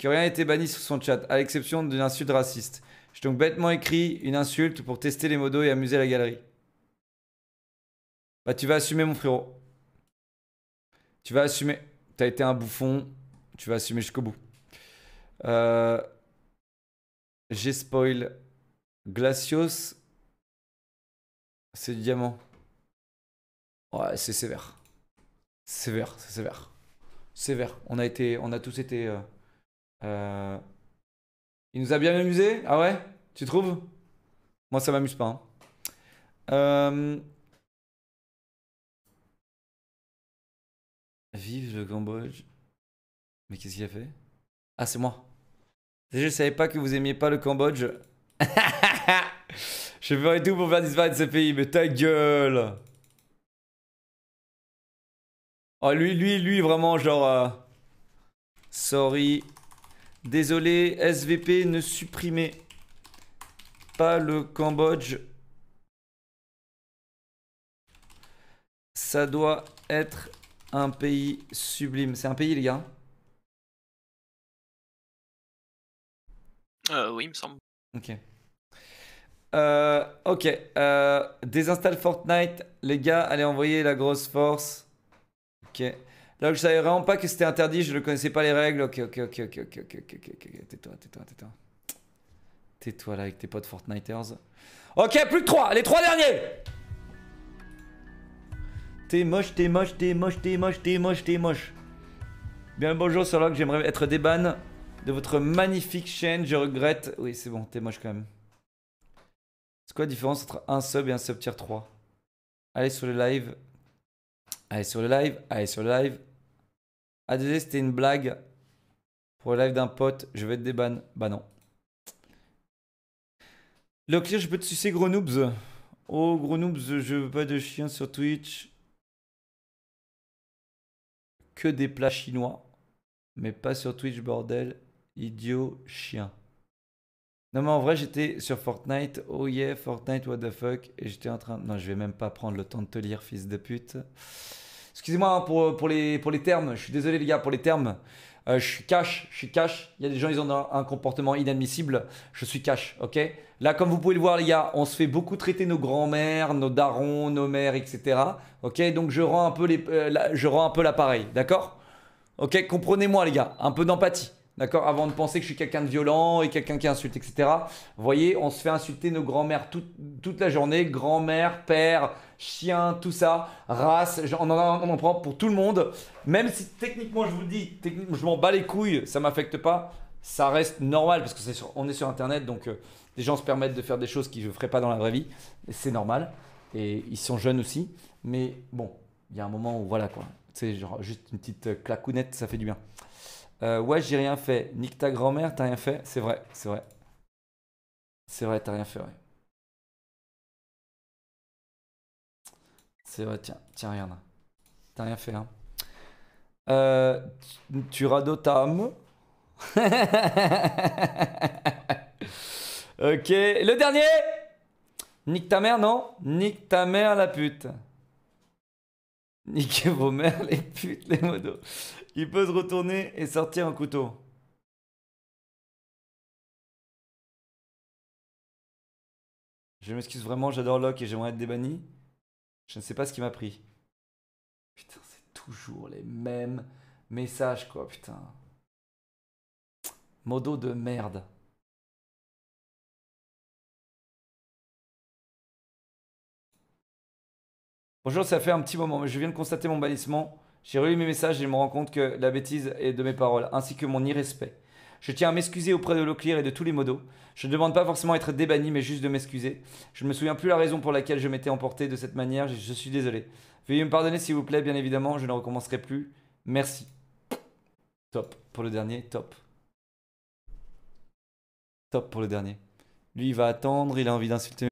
qui rien été banni sur son chat, à l'exception d'une insulte raciste. J'ai donc bêtement écrit une insulte pour tester les modos et amuser la galerie. Bah tu vas assumer mon frérot. Tu vas assumer. T'as été un bouffon. Tu vas assumer jusqu'au bout. Euh... J'ai spoil. Glacios. C'est du diamant. Ouais, c'est sévère. Sévère, c'est sévère. Sévère. On a été. On a tous été. Euh, euh, il nous a bien amusé Ah ouais Tu trouves Moi, ça m'amuse pas. Hein. Euh, vive le Cambodge. Mais qu'est-ce qu'il a fait Ah, c'est moi. Je savais pas que vous aimiez pas le Cambodge. Je ferai tout pour faire disparaître ce pays, mais ta gueule Oh, lui, lui, lui, vraiment, genre... Euh, sorry, Désolé, SVP, ne supprimez pas le Cambodge. Ça doit être un pays sublime. C'est un pays, les gars euh, Oui, il me semble. Ok. Euh, ok. Euh, désinstalle Fortnite. Les gars, allez envoyer la grosse force. Ok. Là, je savais vraiment pas que c'était interdit, je le connaissais pas les règles. Ok, ok, ok, ok, ok, ok, ok, ok, tais-toi, tais-toi, tais-toi. Tais-toi là avec tes potes Fortniteurs Ok, plus que 3, les 3 derniers T'es moche, t'es moche, t'es moche, t'es moche, t'es moche, t'es moche. Bien le bonjour sur Log, j'aimerais être déban de votre magnifique chaîne, je regrette. Oui, c'est bon, t'es moche quand même. C'est quoi la différence entre un sub et un sub tier 3 Allez sur le live. Allez sur le live, allez sur le live. Ah, désolé, c'était une blague pour le live d'un pote. Je vais te déban. Bah non. Le clear, je peux te sucer, gros noobs. Oh, gros je veux pas de chien sur Twitch. Que des plats chinois. Mais pas sur Twitch, bordel. Idiot chien. Non, mais en vrai, j'étais sur Fortnite. Oh yeah, Fortnite, what the fuck. Et j'étais en train. Non, je vais même pas prendre le temps de te lire, fils de pute. Excusez-moi hein, pour, les, pour les termes, je suis désolé les gars pour les termes. Euh, je suis cash, je suis cash. Il y a des gens, ils ont un, comportement inadmissible. Je suis cash, ok Là, comme vous pouvez le voir, les gars, on se fait beaucoup traiter nos grands-mères, nos darons, nos mères, etc. Ok Donc, euh, je rends un peu l'appareil, d'accord Ok Comprenez-moi, les gars, un peu d'empathie. D'accord Avant de penser que je suis quelqu'un de violent et quelqu'un qui insulte, etc. Vous voyez, on se fait insulter nos grands-mères toute la journée. Grand-mère, père, chien, tout ça. Race, on en, on prend pour tout le monde. Même si techniquement, je vous le dis, je m'en bats les couilles, ça m'affecte pas. Ça reste normal parce que est sur, on est sur Internet, donc des euh, les gens se permettent de faire des choses qu'ils ne feraient pas dans la vraie vie. C'est normal. Et ils sont jeunes aussi. Mais bon, il y a un moment où voilà quoi. C'est genre juste une petite euh, clacounette, ça fait du bien. Euh, ouais, j'ai rien fait. Nique ta grand-mère, t'as rien fait. C'est vrai, c'est vrai. C'est vrai, t'as rien fait, ouais. C'est vrai, tiens, tiens, regarde. T'as rien fait, hein. Euh, tu rados ta ok, le dernier Nique ta mère, non Nique ta mère, la pute. Niquez vos mères, les putes, les modos. Il peut se retourner et sortir un couteau. Je m'excuse vraiment, j'adore Locke et j'aimerais être débanni. Je ne sais pas ce qui m'a pris. Putain, c'est toujours les mêmes messages, quoi, putain. Modo de merde. Bonjour, ça fait un petit moment, mais je viens de constater mon bannissement. J'ai relu mes messages et je me rends compte que la bêtise est de mes paroles, ainsi que mon irrespect. Je tiens à m'excuser auprès de l'Oclear et de tous les modos. Je ne demande pas forcément être débanni, mais juste de m'excuser. Je ne me souviens plus la raison pour laquelle je m'étais emporté de cette manière, je suis désolé. Veuillez me pardonner s'il vous plaît, bien évidemment, je ne recommencerai plus. Merci. Top. Pour le dernier, top. Top pour le dernier. Lui, il va attendre, il a envie d'insulter.